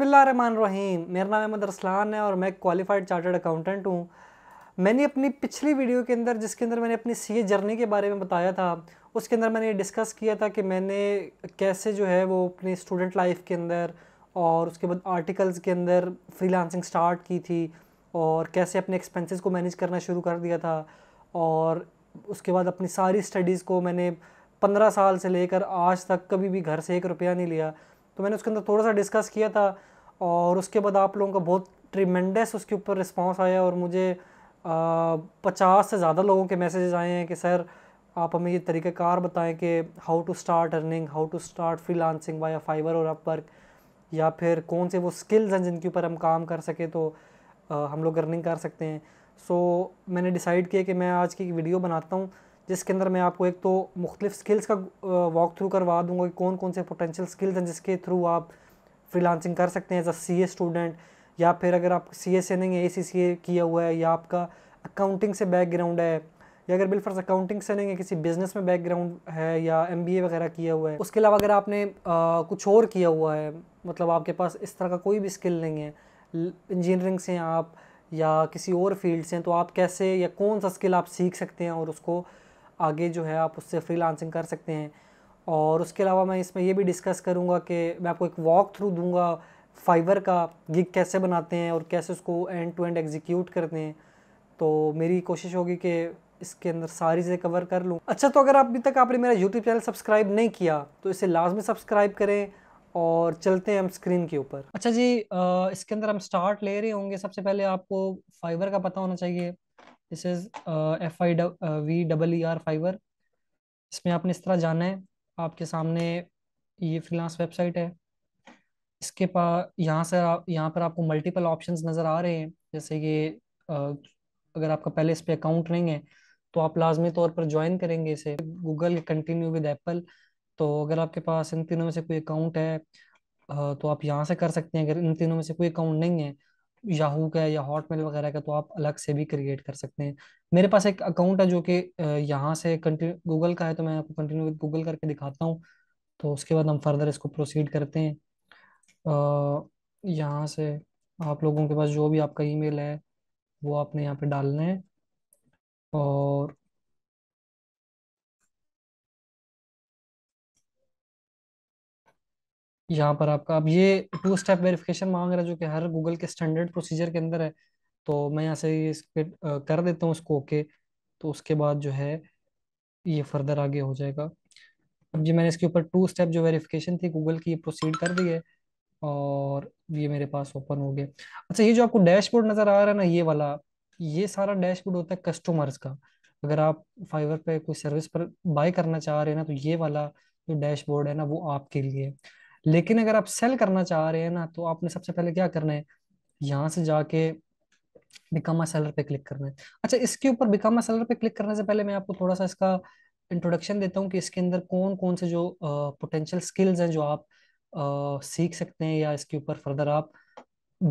रहीम मेरा नाम अहमद अरसलान है और मैं क्वालिफाइड चार्टर्ड अकाउंटेंट हूँ मैंने अपनी पिछली वीडियो के अंदर जिसके अंदर मैंने अपनी सीए जर्नी के बारे में बताया था उसके अंदर मैंने ये डिस्कस किया था कि मैंने कैसे जो है वो अपनी स्टूडेंट लाइफ के अंदर और उसके बाद आर्टिकल्स के अंदर फ्रीलांसिंग स्टार्ट की थी और कैसे अपने एक्सपेंसेस को मैनेज करना शुरू कर दिया था और उसके बाद अपनी सारी स्टडीज़ को मैंने पंद्रह साल से लेकर आज तक कभी भी घर से एक रुपया नहीं लिया तो मैंने उसके अंदर थोड़ा सा डिस्कस किया था और उसके बाद आप लोगों का बहुत ट्रीमेंडस उसके ऊपर रिस्पॉन्स आया और मुझे पचास से ज़्यादा लोगों के मैसेजेस आए हैं कि सर आप हमें ये तरीक़ाकार बताएं कि how to start earning how to start freelancing by Fiverr और अपवर्क या फिर कौन से वो स्किल्स हैं जिनके ऊपर हम काम कर सकें तो आ, हम लोग अर्निंग कर सकते हैं सो so, मैंने डिसाइड किया कि मैं आज की वीडियो बनाता हूँ जिसके अंदर मैं आपको एक तो मुख्तलिफ स्किल्स का वॉक थ्रू करवा दूंगा कि कौन कौन से पोटेंशियल स्किल्स हैं जिसके थ्रू आप फ्रीलांसिंग कर सकते हैं as a C a student या फिर अगर आप सी ए से नहीं ए सी सी ए किया हुआ है या आपका अकाउंटिंग से बैकग्राउंड है या अगर बिलफर्स अकाउंटिंग से नहीं है किसी बिजनेस में बैकग्राउंड है या एम बी ए वगैरह किया हुआ है उसके अलावा अगर आपने आ, कुछ और किया हुआ है मतलब आपके पास इस तरह का कोई भी स्किल नहीं है इंजीनियरिंग से हैं आप या किसी और फील्ड से हैं तो आप कैसे या कौन सा स्किल आप सीख सकते हैं और उसको आगे जो है आप उससे फ्रीलांसिंग कर सकते हैं और उसके अलावा मैं इसमें ये भी डिस्कस करूँगा कि मैं आपको एक वॉक थ्रू दूँगा फाइबर का गिग कैसे बनाते हैं और कैसे उसको एंड टू एंड एग्जीक्यूट करते हैं तो मेरी कोशिश होगी कि इसके अंदर सारी चीज़ें कवर कर लूँ अच्छा तो अगर आप अभी तक आपने मेरा यूट्यूब चैनल सब्सक्राइब नहीं किया तो इसे लाजमी सब्सक्राइब करें और चलते हैं हम स्क्रीन के ऊपर अच्छा जी आ, इसके अंदर हम स्टार्ट ले रहे होंगे सबसे पहले आपको फाइबर का पता होना चाहिए this is F I V double E R Fiverr इसमें आपने इस तरह जाना है आपके सामने ये फ्रीलांस वेबसाइट है इसके पास यहाँ से यहाँ पर आपको मल्टीपल ऑप्शंस नज़र आ रहे हैं जैसे कि अगर आपका पहले इस पर अकाउंट नहीं है तो आप लाजमी तौर पर ज्वाइन करेंगे इसे गूगल कंटिन्यू विद एप्पल तो अगर आपके पास इन तीनों में से कोई अकाउंट है तो आप यहाँ से कर सकते हैं अगर इन तीनों में से कोई अकाउंट नहीं है याहू का या हॉटमेल वगैरह का तो आप अलग से भी क्रिएट कर सकते हैं मेरे पास एक अकाउंट है जो कि यहाँ से गूगल का है तो मैं आपको कंटिन्यू विद गूगल करके दिखाता हूँ तो उसके बाद हम फर्दर इसको प्रोसीड करते हैं यहाँ से आप लोगों के पास जो भी आपका ईमेल है वो आपने यहाँ पे डालना है और यहाँ पर आपका अब ये टू स्टेप वेरिफिकेशन मांग रहा है जो कि हर गूगल के स्टैंडर्ड प्रोसीजर के अंदर है तो मैं यहाँ से इस पे कर देता हूँ इसको ओके तो उसके बाद जो है ये फर्दर आगे हो जाएगा अब जी मैंने इसके ऊपर टू स्टेप जो वेरिफिकेशन थी गूगल की ये प्रोसीड कर दी है और ये मेरे पास ओपन हो गया अच्छा ये जो आपको डैशबोर्ड नज़र आ रहा है ना ये वाला ये सारा डैशबोर्ड होता है कस्टमर्स का अगर आप फाइवर पे कोई सर्विस पर बाय करना चाह रहे हैं ना तो ये वाला जो डैशबोर्ड है ना वो आपके लिए है लेकिन अगर आप सेल करना चाह रहे हैं ना तो आपने सबसे पहले क्या करना है यहाँ से जाके बिकम अ सेलर पे क्लिक करना है अच्छा इसके ऊपर बिकम अ सेलर पे क्लिक करने से पहले मैं आपको थोड़ा सा इसका इंट्रोडक्शन देता हूँ कि इसके अंदर कौन कौन से जो पोटेंशियल स्किल्स हैं जो आप आ, सीख सकते हैं या इसके ऊपर फर्दर आप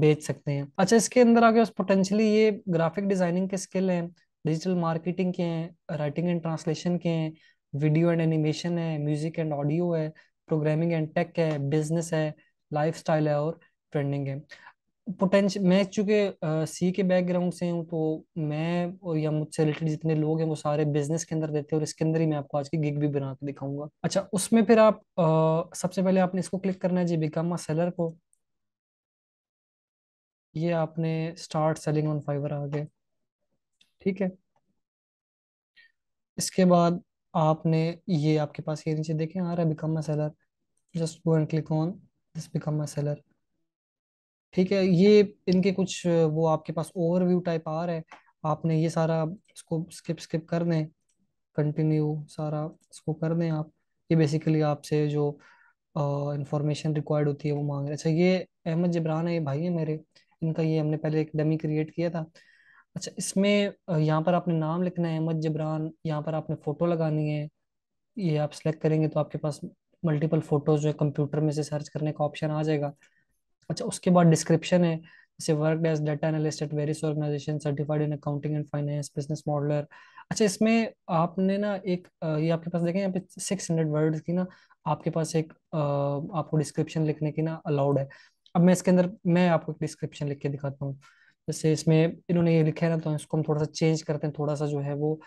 बेच सकते हैं अच्छा इसके अंदर आगे उस पोटेंशियली ये ग्राफिक डिजाइनिंग के स्किल हैं डिजिटल मार्केटिंग के हैं राइटिंग एंड ट्रांसलेशन के हैं वीडियो एंड एनिमेशन है म्यूजिक एंड ऑडियो है प्रोग्रामिंग एंड टेक है बिजनेस है लाइफ है और ट्रेंडिंग है पोटेंशियल मैं चूंकि सी के बैकग्राउंड से हूँ तो मैं और या मुझसे रिलेटेड जितने लोग हैं वो सारे बिजनेस के अंदर देते हैं और इसके अंदर ही मैं आपको आज की गिग भी बना के दिखाऊंगा अच्छा उसमें फिर आप आ, सबसे पहले आपने इसको क्लिक करना है जी बिकम अ सेलर को ये आपने स्टार्ट सेलिंग ऑन फाइवर आ गए ठीक है इसके बाद आपने ये आपके पास ये नीचे देखें आ रहा है become my seller just go and click on this become my seller ठीक है ये इनके कुछ वो आपके पास ओवरव्यू टाइप आ रहा है आपने ये सारा इसको स्किप स्किप कर दें कंटिन्यू सारा इसको कर दें आप ये बेसिकली आपसे जो इंफॉर्मेशन रिक्वायर्ड होती है वो मांग रहे अच्छा ये अहमद जबरान है ये भाई है मेरे इनका ये हमने पहले एक डमी क्रिएट किया था अच्छा इसमें यहाँ पर आपने नाम लिखना है अहमद जबरान यहाँ पर आपने फोटो लगानी है ये आप सेलेक्ट करेंगे तो आपके पास मल्टीपल फोटोज जो है कंप्यूटर में से सर्च करने का ऑप्शन आ जाएगा अच्छा उसके बाद डिस्क्रिप्शन है जैसे work as data analyst at various organisation certified in accounting and finance business modeller अच्छा इसमें आपने ना एक ये आपके पास देखें यहाँ पे सिक्स हंड्रेड वर्ड की ना आपके पास एक आपको डिस्क्रिप्शन लिखने की ना अलाउड है अब मैं इसके अंदर मैं आपको डिस्क्रिप्शन लिख के दिखाता हूँ जैसे इसमें इन्होंने ये लिखा है ना तो इसको हम थोड़ा सा चेंज करते हैं थोड़ा सा जो है वो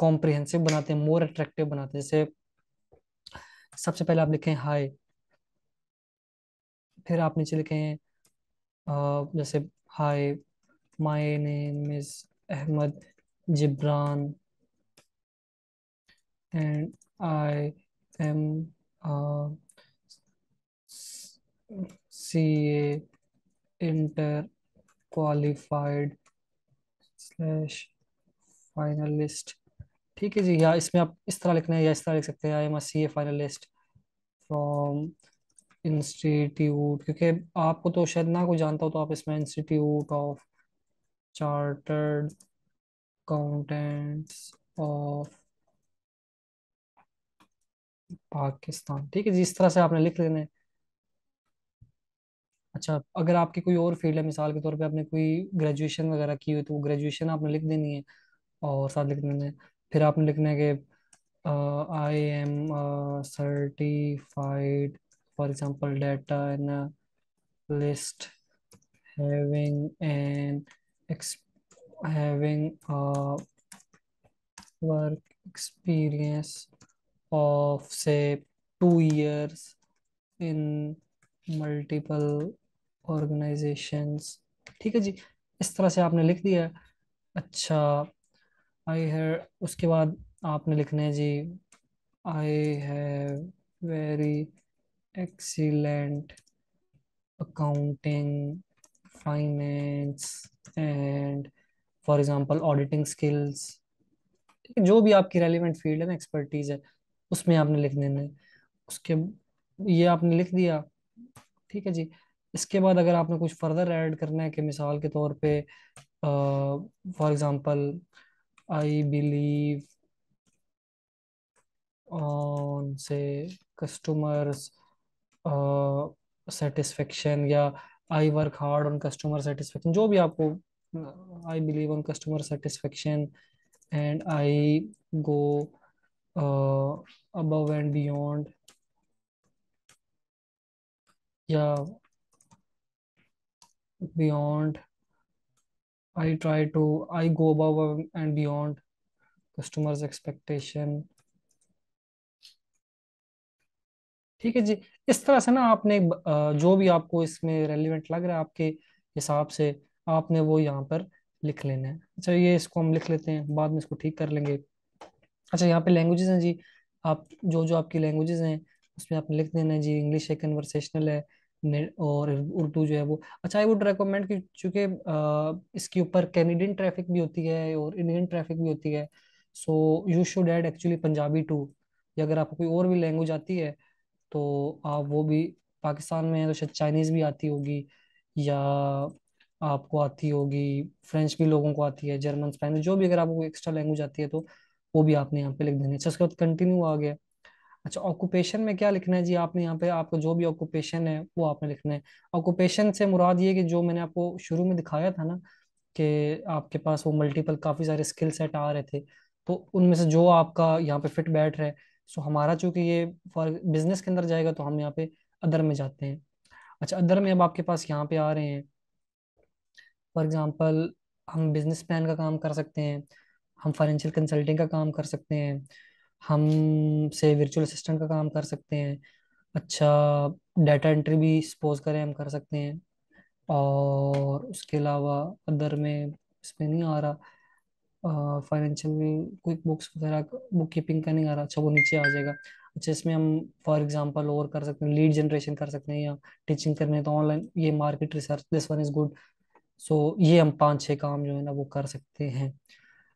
कॉम्प्रिहेंसिव बनाते हैं मोर अट्रैक्टिव बनाते हैं जैसे सबसे पहले आप लिखें हाय फिर आप नीचे लिखें जैसे hi my name is Ahmed Jibran and I am C A inter qualified slash finalist ठीक है जी या इसमें आप इस तरह लिखना है या इस तरह लिख सकते हैं I am C A finalist from institute क्योंकि आपको तो शायद ना कोई जानता हो तो आप इसमें institute of chartered accountants of Pakistan ठीक है जी इस तरह से आपने लिख लेना है अच्छा अगर आपके कोई और फील्ड है मिसाल के तौर पे आपने कोई ग्रेजुएशन वगैरह की हुई तो वो ग्रेजुएशन आपने लिख देनी है और साथ लिख देना है फिर आपने लिखना है कि I am certified for example data list having an having a work experience of say two years in multiple organisation ठीक है जी इस तरह से आपने लिख दिया अच्छा आई है उसके बाद आपने लिखना है जी आई है very excellent accounting finance and for example auditing skills जो भी आपकी रेलिवेंट फील्ड है ना एक्सपर्टीज है उसमें आपने लिख देना है उसके ये आपने लिख दिया ठीक है जी इसके बाद अगर आपने कुछ फर्दर ऐड करना है कि मिसाल के तौर पे for example I believe on से कस्टमर्स सेटिस्फेक्शन या I work hard on customer satisfaction जो भी आपको I believe on customer satisfaction and I go above and beyond या beyond i try to i go above and beyond customers expectation ठीक है जी इस तरह से ना आपने जो भी आपको इसमें रेलिवेंट लग रहा है आपके हिसाब से आपने वो यहाँ पर लिख लेना है अच्छा ये इसको हम लिख लेते हैं बाद में इसको ठीक कर लेंगे अच्छा यहाँ पे लैंग्वेजेस हैं जी आप जो जो आपकी लैंग्वेजेस हैं उसमें आपने लिख देना है जी इंग्लिश है कन्वर्सेशनल है और उर्दू जो है वो अच्छा आई वुड रिकमेंड कि चूंकि इसके ऊपर कैनेडियन ट्रैफिक भी होती है और इंडियन ट्रैफिक भी होती है so you should add actually Punjabi too या अगर आपको कोई और भी लैंग्वेज आती है तो आप वो भी पाकिस्तान में है तो शायद चाइनीज़ भी आती होगी या आपको आती होगी फ्रेंच भी लोगों को आती है जर्मन स्पेनिश जो भी अगर आपको एक्स्ट्रा लैंग्वेज आती है तो वो भी आपने यहाँ पे लिख देनी अच्छा उसके बाद कंटिन्यू आ गया अच्छा ऑक्यूपेशन में क्या लिखना है जी आपने यहाँ पे आपको जो भी ऑक्यूपेशन है वो आपने लिखना है ऑक्यूपेशन से मुराद ये कि जो मैंने आपको शुरू में दिखाया था ना कि आपके पास वो मल्टीपल काफ़ी सारे स्किल सेट आ रहे थे तो उनमें से जो आपका यहाँ पे फिट बैठ रहा है सो हमारा चूंकि ये फॉर बिजनेस के अंदर जाएगा तो हम यहाँ पे अदर में जाते हैं अच्छा अदर में अब आपके पास यहाँ पे आ रहे हैं फॉर एग्जाम्पल हम बिजनेस प्लान का काम कर सकते हैं हम फाइनेंशियल कंसल्टिंग का काम कर सकते हैं हम से वर्चुअल असिस्टेंट का काम कर सकते हैं अच्छा डाटा एंट्री भी सपोज करें हम कर सकते हैं और उसके अलावा अदर में इसमें नहीं आ रहा फाइनेंशियल क्विक बुक्स वगैरह बुक कीपिंग का नहीं आ रहा अच्छा वो नीचे आ जाएगा अच्छा इसमें हम फॉर एग्जांपल और कर सकते हैं लीड जनरेशन कर सकते हैं या टीचिंग करनी है तो ऑनलाइन ये market research this one is good so ये हम पांच छह काम जो है ना वो कर सकते हैं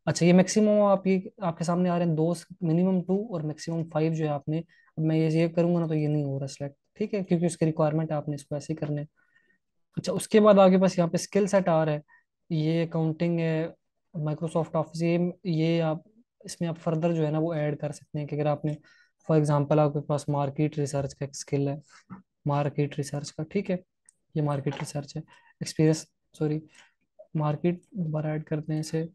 अच्छा ये मैक्सिमम ये आपके सामने आ रहे हैं दो मिनिमम टू और मैक्सिमम फाइव जो है आपने अब मैं ये ये करूंगा ना तो ये नहीं हो रहा सिलेक्ट ठीक है क्योंकि उसके रिक्वायरमेंट है आपने इसको ऐसे ही करने अच्छा उसके बाद आपके पास यहाँ पे स्किल सेट आ रहा है ये अकाउंटिंग है माइक्रोसॉफ्ट ऑफिस ये ये आप इसमें आप फर्दर जो है ना वो ऐड कर सकते हैं कि अगर आपने फॉर एग्जाम्पल आपके पास मार्केट रिसर्च का एक स्किल है मार्केट रिसर्च का ठीक है ये मार्केट रिसर्च है एक्सपीरियंस सॉरी मार्केट दोबारा ऐड करते हैं इसे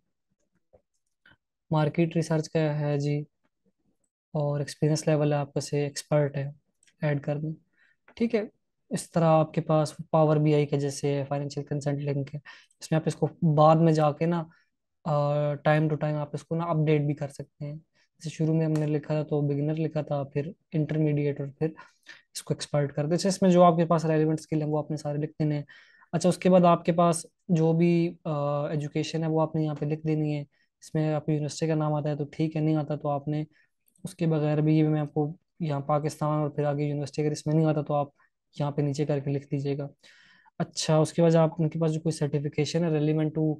मार्केट रिसर्च का है जी और एक्सपीरियंस लेवल है आपका से एक्सपर्ट है ऐड करना ठीक है इस तरह आपके पास पावर बी आई का जैसे फाइनेंशियल कंसल्ट लिंक है इसमें आप इसको बाद में जाके ना टाइम टू टाइम आप इसको ना अपडेट भी कर सकते हैं जैसे शुरू में हमने लिखा था तो बिगिनर लिखा था फिर इंटरमीडिएट और फिर इसको एक्सपर्ट कर दिया इसमें जो आपके पास रेलिवेंट स्किल है वो आपने सारे लिख देने हैं अच्छा उसके बाद आपके पास जो भी एजुकेशन है वो आपने यहाँ पे लिख देनी है इसमें आपको यूनिवर्सिटी का नाम आता है तो ठीक है नहीं आता तो आपने उसके बगैर भी मैं आपको यहाँ पाकिस्तान और फिर आगे यूनिवर्सिटी अगर इसमें नहीं आता तो आप यहाँ पे नीचे करके लिख दीजिएगा अच्छा उसके बाद आप उनके पास जो कोई सर्टिफिकेशन है relevant to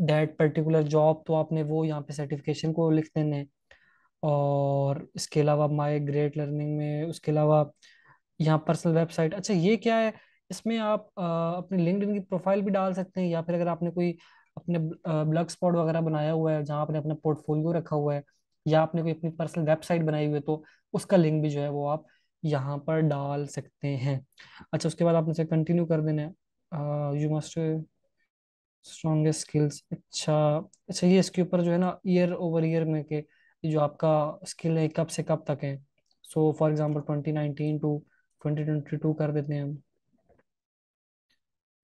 that particular job तो आपने वो यहाँ पे सर्टिफिकेशन को लिख देने और इसके अलावा माई ग्रेट लर्निंग में उसके अलावा यहाँ पर्सनल वेबसाइट अच्छा ये क्या है इसमें आप आ, अपने लिंकड की प्रोफाइल भी डाल सकते हैं या फिर अगर आपने कोई अपने ब्लॉग स्पॉट वगैरह बनाया हुआ है जहाँ आपने अपना पोर्टफोलियो रखा हुआ है या आपने कोई अपनी पर्सनल वेबसाइट बनाई हुई है तो उसका लिंक भी जो है वो आप यहाँ पर डाल सकते हैं अच्छा उसके बाद आपने कंटिन्यू कर देना है यू मस्ट स्ट्रॉन्गेस्ट स्किल्स अच्छा अच्छा ये इसके ऊपर जो है ना ईयर ओवर ईयर में के जो आपका स्किल है कब से कब तक है so for example twenty nineteen to twenty twenty two कर देते हैं हम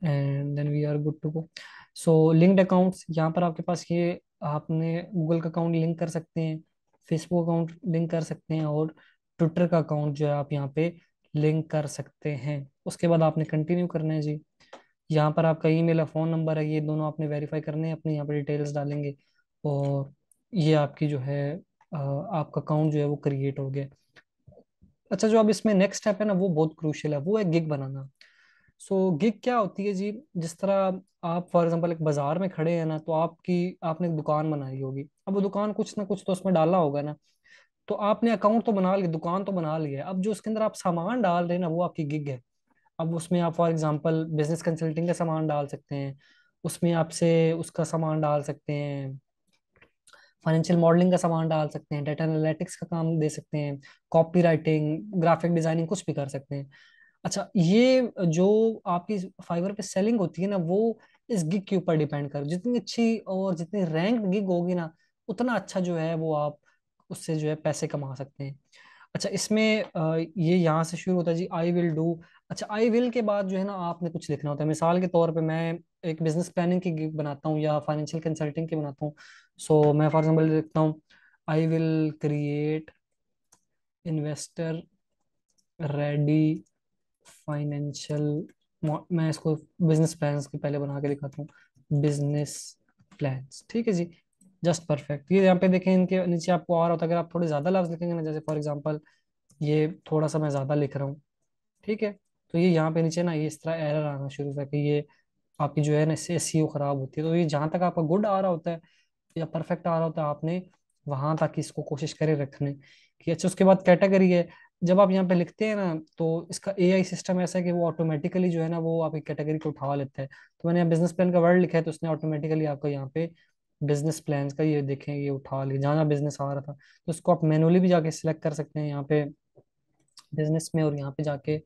and then we are good to go so linked accounts यहाँ पर आपके पास ये आपने गूगल का अकाउंट लिंक कर सकते हैं फेसबुक अकाउंट लिंक कर सकते हैं और ट्विटर का अकाउंट जो है आप यहाँ पे लिंक कर सकते हैं उसके बाद आपने कंटिन्यू करना है जी यहाँ पर आपका ईमेल है फ़ोन नंबर है ये दोनों आपने वेरीफाई करने हैं अपने यहाँ पर डिटेल्स डालेंगे और ये आपकी जो है आपका अकाउंट जो है वो क्रिएट हो गया अच्छा जो अब इसमें नेक्स्ट स्टेप है ना वो बहुत क्रूशल है वो है गिग बनाना सो गिग क्या होती है जी जिस तरह आप फॉर एग्जांपल एक बाजार में खड़े हैं ना तो आपकी आपने एक दुकान बनाई होगी अब वो दुकान कुछ ना कुछ तो उसमें डाला होगा ना तो आपने अकाउंट तो बना लिया दुकान तो बना लिया अब जो उसके अंदर आप सामान डाल रहे हैं ना वो आपकी गिग है अब उसमें आप फॉर एग्जाम्पल बिजनेस कंसल्टिंग का सामान डाल सकते हैं उसमें आपसे उसका सामान डाल सकते हैं फाइनेंशियल मॉडलिंग का सामान डाल सकते हैं डेटा एनालिटिक्स का काम दे सकते हैं कॉपी राइटिंग ग्राफिक डिजाइनिंग कुछ भी कर सकते हैं अच्छा ये जो आपकी फाइबर पे सेलिंग होती है ना वो इस गिग के ऊपर डिपेंड कर जितनी अच्छी और जितनी रैंक गिग होगी ना उतना अच्छा जो है वो आप उससे जो है पैसे कमा सकते हैं अच्छा इसमें ये यहाँ से शुरू होता है जी आई विल डू अच्छा आई विल के बाद जो है ना आपने कुछ लिखना होता है मिसाल के तौर पे मैं एक बिजनेस प्लानिंग की गिग बनाता हूँ या फाइनेंशियल कंसल्टिंग की बनाता हूँ सो मैं फॉर एग्जाम्पल लिखता हूँ I will create investor ready financial मैं इसको बिजनेस प्लान के पहले बना के दिखाता हूँ बिजनेस प्लान ठीक है जी जस्ट परफेक्ट ये यहाँ पे देखें इनके नीचे आपको और होता है अगर आप थोड़े ज़्यादा लफ्ज लिखेंगे ना जैसे फॉर एग्जाम्पल ये थोड़ा सा मैं ज़्यादा लिख रहा हूँ ठीक है तो ये यहाँ पे नीचे ना ये इस तरह एरर आना शुरू होता है कि ये आपकी जो है ना इससे सी ख़राब होती है तो ये जहाँ तक आपका गुड आ रहा होता है या परफेक्ट आ रहा होता है आपने वहाँ तक इसको कोशिश करें रखने की अच्छा उसके बाद कैटेगरी है जब आप यहाँ पे लिखते हैं ना तो इसका आई सिस्टम ऐसा है कि वो ऑटोमेटिकली जो है ना वो आपकी कैटेगरी को उठा लेता है तो मैंने यहाँ बिजनेस प्लान का वर्ड लिखा है तो उसने ऑटोमेटिकली आपको यहाँ पे बिजनेस प्लान का ये देखें ये उठा लिया जहाँ जहाँ बिजनेस आ रहा था तो उसको आप मैनुअली भी जाके सिलेक्ट कर सकते हैं यहाँ पे बिजनेस में और यहाँ पे जाके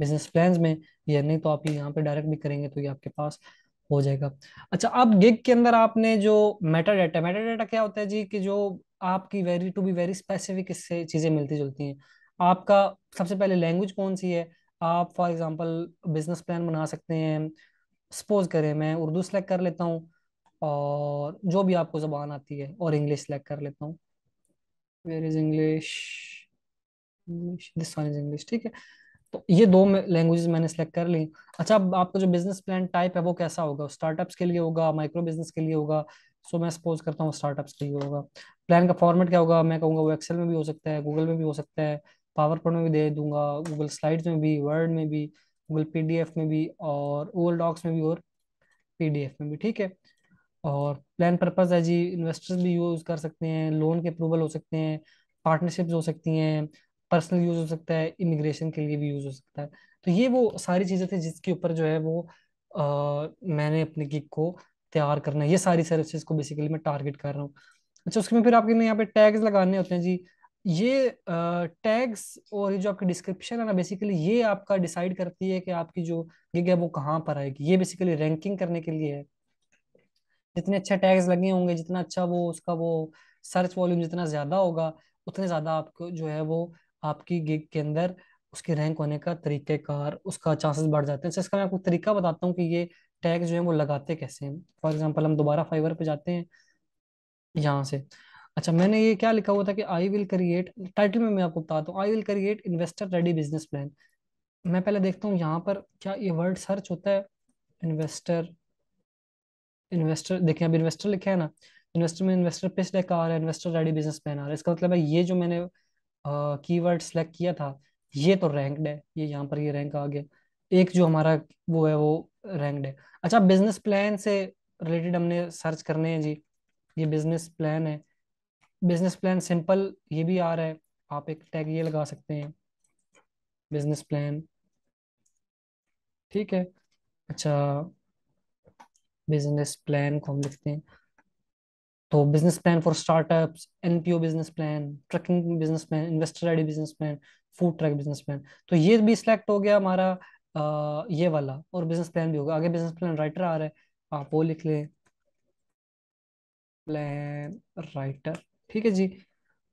बिजनेस प्लान में या नहीं तो आप यहाँ पे डायरेक्ट भी करेंगे तो ये आपके पास हो जाएगा अच्छा अब गिग के अंदर आपने जो मेटा डाटा मेटा डाटा क्या होता है जी कि जो आपकी very to be very specific इससे चीज़ें मिलती जुलती हैं आपका सबसे पहले लैंग्वेज कौन सी है आप फॉर एग्जांपल बिजनेस प्लान बना सकते हैं सपोज करें मैं उर्दू सेलेक्ट कर लेता हूँ और जो भी आपको ज़बान आती है और इंग्लिश सेलेक्ट कर लेता हूँ where is English English this one is English ठीक है तो ये दो लैंग्वेजेस मैंने सेलेक्ट कर ली अच्छा अब आपका जो बिजनेस प्लान टाइप है वो कैसा होगा स्टार्टअप्स के लिए होगा माइक्रो बिजनेस के लिए होगा सो मैं सपोज करता हूँ स्टार्टअप्स के लिए होगा प्लान का फॉर्मेट क्या होगा मैं कहूँगा वो एक्सेल में भी हो सकता है गूगल में भी हो सकता है पावर पॉइंट में भी दे दूंगा गूगल स्लाइड्स में भी वर्ड में भी गूगल पी में भी और गूगल डॉक्स में भी और पी में भी ठीक है और प्लान पर्पज है जी इन्वेस्टर्स भी यूज़ कर सकते हैं लोन के अप्रूवल हो सकते हैं पार्टनरशिप्स हो सकती हैं पर्सनल यूज़ हो सकता है इमिग्रेशन के लिए भी यूज़ हो सकता है तो ये वो सारी चीज़ें थी जिसके ऊपर जो है वो आ, मैंने अपने गिग को तैयार करना है ये सारी सर्विसेज को बेसिकली मैं टारगेट कर रहा हूँ अच्छा उसके में फिर आपके यहाँ पे टैग्स लगाने होते हैं जी ये टैग्स और ये जो आपकी डिस्क्रिप्शन है ना बेसिकली ये आपका डिसाइड करती है कि आपकी जो गिग है वो कहाँ पर आएगी ये बेसिकली रैंकिंग करने के लिए है जितने अच्छे टैग्स लगे होंगे जितना अच्छा वो उसका वो सर्च वॉल्यूम जितना ज़्यादा होगा उतने ज़्यादा आपको जो है वो आपकी गिग के अंदर उसके रैंक होने का तरीक़ेकार उसका चांसेस बढ़ जाते हैं तो इसका मैं आपको तरीका बताता हूँ कि ये टैग जो है वो लगाते कैसे हैं फॉर एग्जाम्पल हम दोबारा फाइवर पे जाते हैं यहाँ से अच्छा मैंने ये क्या लिखा हुआ था कि आई विल क्रिएट टाइटल में मैं आपको बताता हूँ I will create investor ready business plan मैं पहले देखता हूँ यहाँ पर क्या ये वर्ड सर्च होता है इन्वेस्टर इन्वेस्टर देखिए अब इन्वेस्टर लिखा है ना इन्वेस्टर में इन्वेस्टर पे सिलेक्ट आ रहा है इन्वेस्टर रेडी बिजनेस प्लान आ रहा है इसका मतलब है ये जो मैंने की वर्ड सेलेक्ट किया था ये तो रैंकड है ये यहाँ पर ये रैंक आ गया एक जो हमारा वो है वो रैंकड है अच्छा बिजनेस प्लान से रिलेटेड हमने सर्च करने हैं जी ये बिजनेस प्लान है बिजनेस प्लान सिंपल ये भी आ रहा है आप एक टैग ये लगा सकते हैं बिजनेस प्लान ठीक है अच्छा बिजनेस प्लान को हम लिखते हैं तो business plan for startups NPO business plan trucking business plan investor ID business plan food truck business plan तो ये भी सिलेक्ट हो गया हमारा ये वाला और बिजनेस प्लान भी होगा आगे बिजनेस प्लान राइटर आ रहा है आप वो लिख लें प्लान राइटर ठीक है जी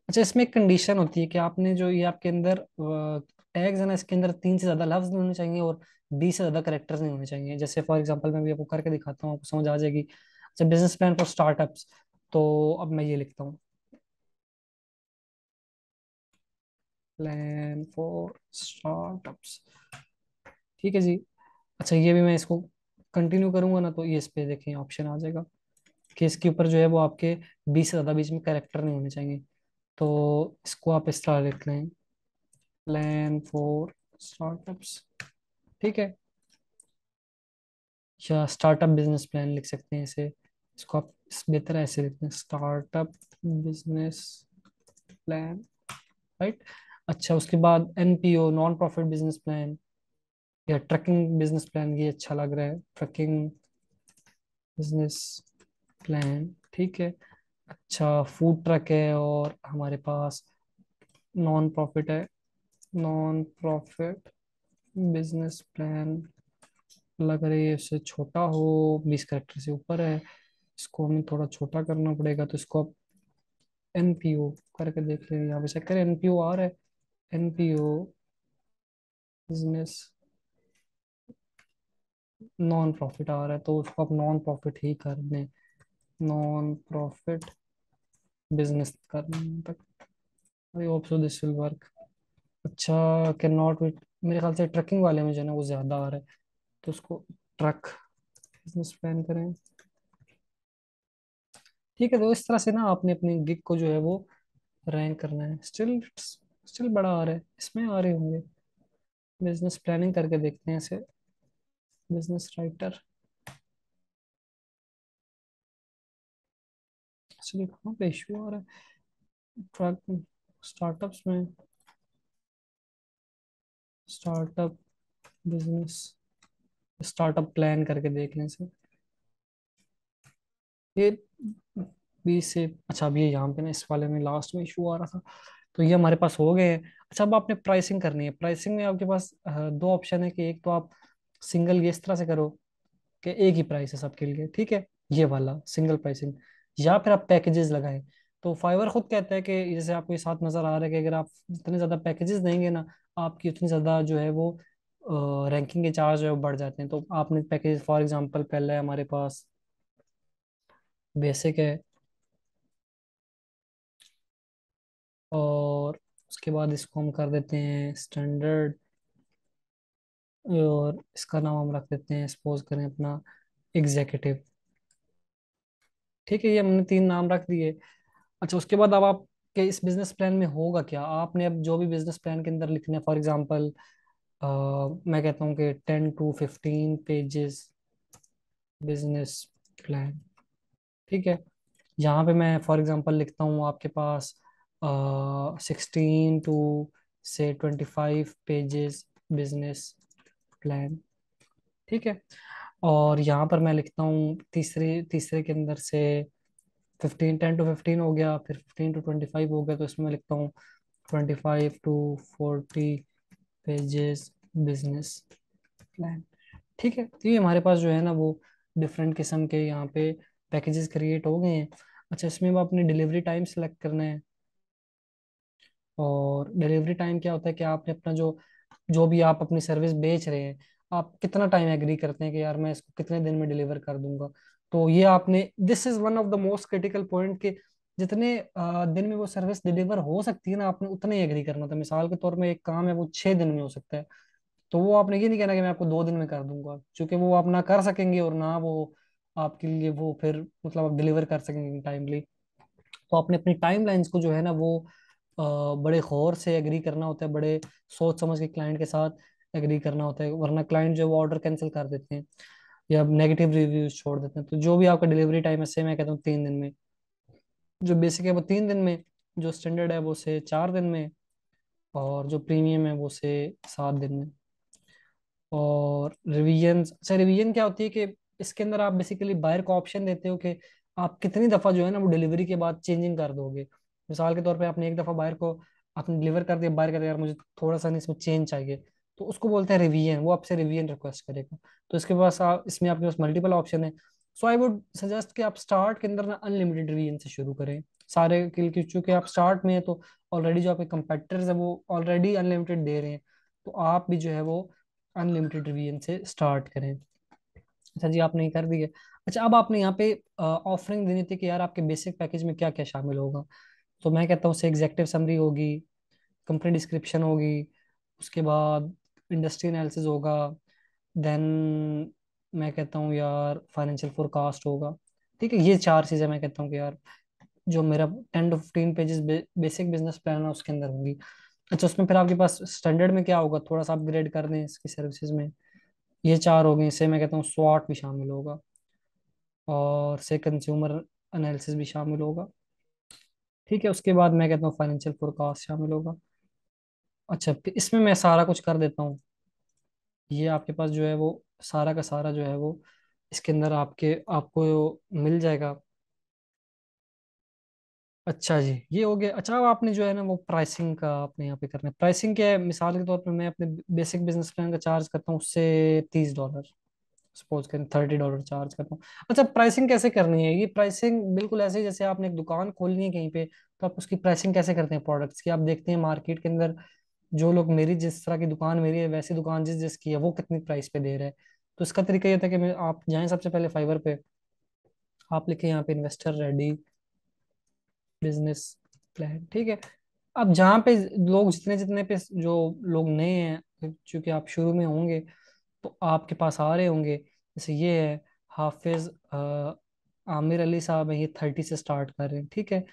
अच्छा इसमें एक कंडीशन होती है कि आपने जो ये आपके अंदर टैग्स है ना इसके अंदर तीन से ज़्यादा लफ्ज़ नहीं होने चाहिए और बीस से ज़्यादा करेक्टर्स नहीं होने चाहिए जैसे फॉर एग्जाम्पल मैं भी आपको करके दिखाता हूँ आपको समझ आ जाएगी अच्छा बिजनेस प्लान फॉर स्टार्टअप तो अब मैं ये लिखता हूँ प्लान फॉर स्टार्टअप ठीक है जी अच्छा ये भी मैं इसको कंटिन्यू करूंगा ना तो ये इस पे देखें ऑप्शन आ जाएगा कि इसके ऊपर जो है वो आपके बीस से ज़्यादा बीच में करेक्टर नहीं होने चाहिए तो इसको आप इस तरह लिख लें प्लान फॉर स्टार्टअप्स ठीक है या स्टार्टअप बिजनेस प्लान लिख सकते हैं इसे इसको आप बेहतर ऐसे लिखते हैं स्टार्टअप बिजनेस प्लान राइट अच्छा उसके बाद NPO non profit business plan या ट्रैकिंग बिजनेस प्लान ये अच्छा लग रहा है ट्रैकिंग बिजनेस प्लान ठीक है अच्छा फूड ट्रक है और हमारे पास नॉन प्रॉफिट है नॉन प्रॉफिट बिजनेस प्लान लग रही है उससे छोटा हो बीस करेक्टर से ऊपर है इसको हमें थोड़ा छोटा करना पड़ेगा तो इसको आप एन पी ओ करके देख लें यहाँ पे चेक करें एन पी ओ आ रहा है N P O business non profit आ रहा है तो उसको आप नॉन प्रॉफिट ही कर दें नॉन प्रॉफिट बिजनेस करना दिस विल वर्क अच्छा कैन नॉट विट मेरे ख्याल से ट्रकिंग वाले में जो है वो ज़्यादा आ रहा है तो उसको ट्रक बिजनेस प्लान करें ठीक है तो इस तरह से ना आपने अपने गिग को जो है वो रैंक करना है स्टिल स्टिल बड़ा आ रहा है इसमें आ रहे होंगे बिजनेस प्लानिंग करके देखते हैं इसे बिजनेस राइटर एक्चुअली कहाँ पे इशू आ रहा है ट्रक स्टार्टअप्स में स्टार्टअप बिजनेस स्टार्टअप प्लान करके देखने से ये बीस से अच्छा अभी यहाँ पे ना इस वाले में लास्ट में इशू आ रहा था तो ये हमारे पास हो गए हैं अच्छा अब आपने प्राइसिंग करनी है प्राइसिंग में आपके पास दो ऑप्शन है कि एक तो आप सिंगल ये इस तरह से करो कि एक ही प्राइस है सबके लिए ठीक है ये वाला सिंगल प्राइसिंग या फिर आप पैकेजेस लगाएं तो फाइवर खुद कहता है कि जैसे आपको ये साथ नज़र आ रहा है कि अगर आप इतने ज़्यादा पैकेजेस देंगे ना आपकी उतनी ज़्यादा जो है वो रैंकिंग के चार्ज है वो बढ़ जाते हैं तो आपने पैकेज फॉर एग्जांपल पहले है हमारे पास बेसिक है और उसके बाद इसको हम कर देते हैं स्टैंडर्ड और इसका नाम हम रख देते हैं सपोज करें अपना एग्जीक्यूटिव ठीक है ये हमने तीन नाम रख दिए अच्छा उसके बाद अब आपके इस बिजनेस प्लान में होगा क्या आपने अब जो भी बिजनेस प्लान के अंदर लिखने फॉर एग्जाम्पल मैं कहता हूँ कि ten to fifteen pages business plan ठीक है यहाँ पे मैं फॉर एग्जाम्पल लिखता हूँ आपके पास सिक्सटीन टू से twenty five pages business plan ठीक है और यहाँ पर मैं लिखता हूँ तीसरे तीसरे के अंदर से फिफ्टीन टेन टू फिफ्टीन हो गया फिर फिफ्टीन टू ट्वेंटी फाइव हो गया तो इसमें लिखता हूँ twenty five to forty pages business plan ठीक है तो ये हमारे पास जो है ना वो डिफरेंट किस्म के यहाँ पे पैकेजेस क्रिएट हो गए हैं अच्छा इसमें वो अपने डिलीवरी टाइम सेलेक्ट करना है और डिलीवरी टाइम क्या होता है कि आपने अपना जो जो भी आप अपनी सर्विस बेच रहे हैं आप कितना टाइम एग्री करते हैं कि यार मैं इसको कितने दिन में डिलीवर कर दूंगा तो ये आपने this is one of the most critical point के जितने दिन में वो सर्विस डिलीवर हो सकती है ना आपने उतने ही एग्री करना था मिसाल के तौर में एक काम है वो छह दिन में हो सकता है तो वो आपने ये नहीं कहना कि मैं आपको दो दिन में कर दूंगा क्योंकि वो आप ना कर सकेंगे और ना वो आपके लिए वो फिर मतलब आप डिलीवर कर सकेंगे टाइमली तो आपने अपनी टाइम लाइन्स को जो है ना वो बड़े गौर से एग्री करना होता है बड़े सोच समझ के क्लाइंट के साथ एग्री करना होता है वरना क्लाइंट जो वो ऑर्डर कैंसिल कर देते हैं या नेगेटिव रिव्यूज छोड़ देते हैं तो जो भी आपका डिलीवरी टाइम है से मैं कहता हूँ तीन दिन में जो बेसिक है वो तीन दिन में जो स्टैंडर्ड है वो से चार दिन में और जो प्रीमियम है वो से सात दिन में और रिवीजन अच्छा रिवीजन क्या होती है कि इसके अंदर आप बेसिकली बायर को ऑप्शन देते हो कि आप कितनी दफ़ा जो है ना वो डिलीवरी के बाद चेंजिंग कर दोगे मिसाल के तौर पे आपने एक दफ़ा बायर को आपने डिलीवर कर दिया बायर कर दिया यार मुझे थोड़ा सा नहीं इसमें चेंज चाहिए तो उसको बोलते हैं रिवीजन वो आपसे रिवीजन रिक्वेस्ट करेगा तो इसके पास आप इसमें आपके पास मल्टीपल ऑप्शन है सो आई वुड सजेस्ट कि आप स्टार्ट के अंदर ना अनलिमिटेड रिवीजन से शुरू करें सारे किल की चूंकि आप स्टार्ट में है तो ऑलरेडी जो आपके कंपेटिटर्स है वो ऑलरेडी अनलिमिटेड दे रहे हैं तो आप भी जो है वो अनलिमिटेड रिवीजन से स्टार्ट करें अच्छा जी आपने कर दिया अच्छा अब आपने यहाँ पे ऑफरिंग देनी थी कि यार आपके बेसिक पैकेज में क्या क्या शामिल होगा तो मैं कहता हूँ उससे एग्जैक्टिव समरी होगी कंपनी डिस्क्रिप्शन होगी उसके बाद इंडस्ट्री एनालिसिस होगा देन मैं कहता हूँ यार फाइनेंशियल फोरकास्ट होगा ठीक है ये चार चीज़ें मैं कहता हूँ कि यार जो मेरा ten to fifteen pages basic business plan है उसके अंदर होंगी अच्छा उसमें फिर आपके पास स्टैंडर्ड में क्या होगा थोड़ा सा अपग्रेड कर दें इसकी सर्विसेज में ये चार हो गए इसे मैं कहता हूँ स्वाट भी शामिल होगा और से कंज्यूमर एनालिसिस भी शामिल होगा ठीक है उसके बाद मैं कहता हूँ फाइनेंशियल फोरकास्ट शामिल होगा अच्छा फिर इसमें मैं सारा कुछ कर देता हूँ ये आपके पास जो है वो सारा का सारा जो है वो इसके अंदर आपके आपको मिल जाएगा अच्छा जी ये हो गया अच्छा आपने जो है ना वो प्राइसिंग का आपने यहाँ पे करना है प्राइसिंग क्या है मिसाल के तौर पर मैं अपने बेसिक बिजनेस प्लान का चार्ज करता हूँ उससे तीस डॉलर सपोज करें थर्टी डॉलर चार्ज करता हूँ अच्छा प्राइसिंग कैसे करनी है ये प्राइसिंग बिल्कुल ऐसे जैसे आपने एक दुकान खोलनी है कहीं पे तो आप उसकी प्राइसिंग कैसे करते हैं प्रोडक्ट्स की आप देखते हैं मार्केट के अंदर जो लोग मेरी जिस तरह की दुकान मेरी है वैसी दुकान जिस जिसकी है वो कितनी प्राइस पे दे रहे हैं तो इसका तरीका ये था कि आप जाए सबसे पहले फाइवर पे आप लिखे यहाँ पे इन्वेस्टर रेडी बिजनेस प्लान ठीक है अब जहाँ पे लोग जितने जितने पे जो लोग नए हैं चूंकि आप शुरू में होंगे तो आपके पास आ रहे होंगे जैसे ये है हाफिज आमिर अली साहब है ये थर्टी से स्टार्ट कर रहे हैं ठीक है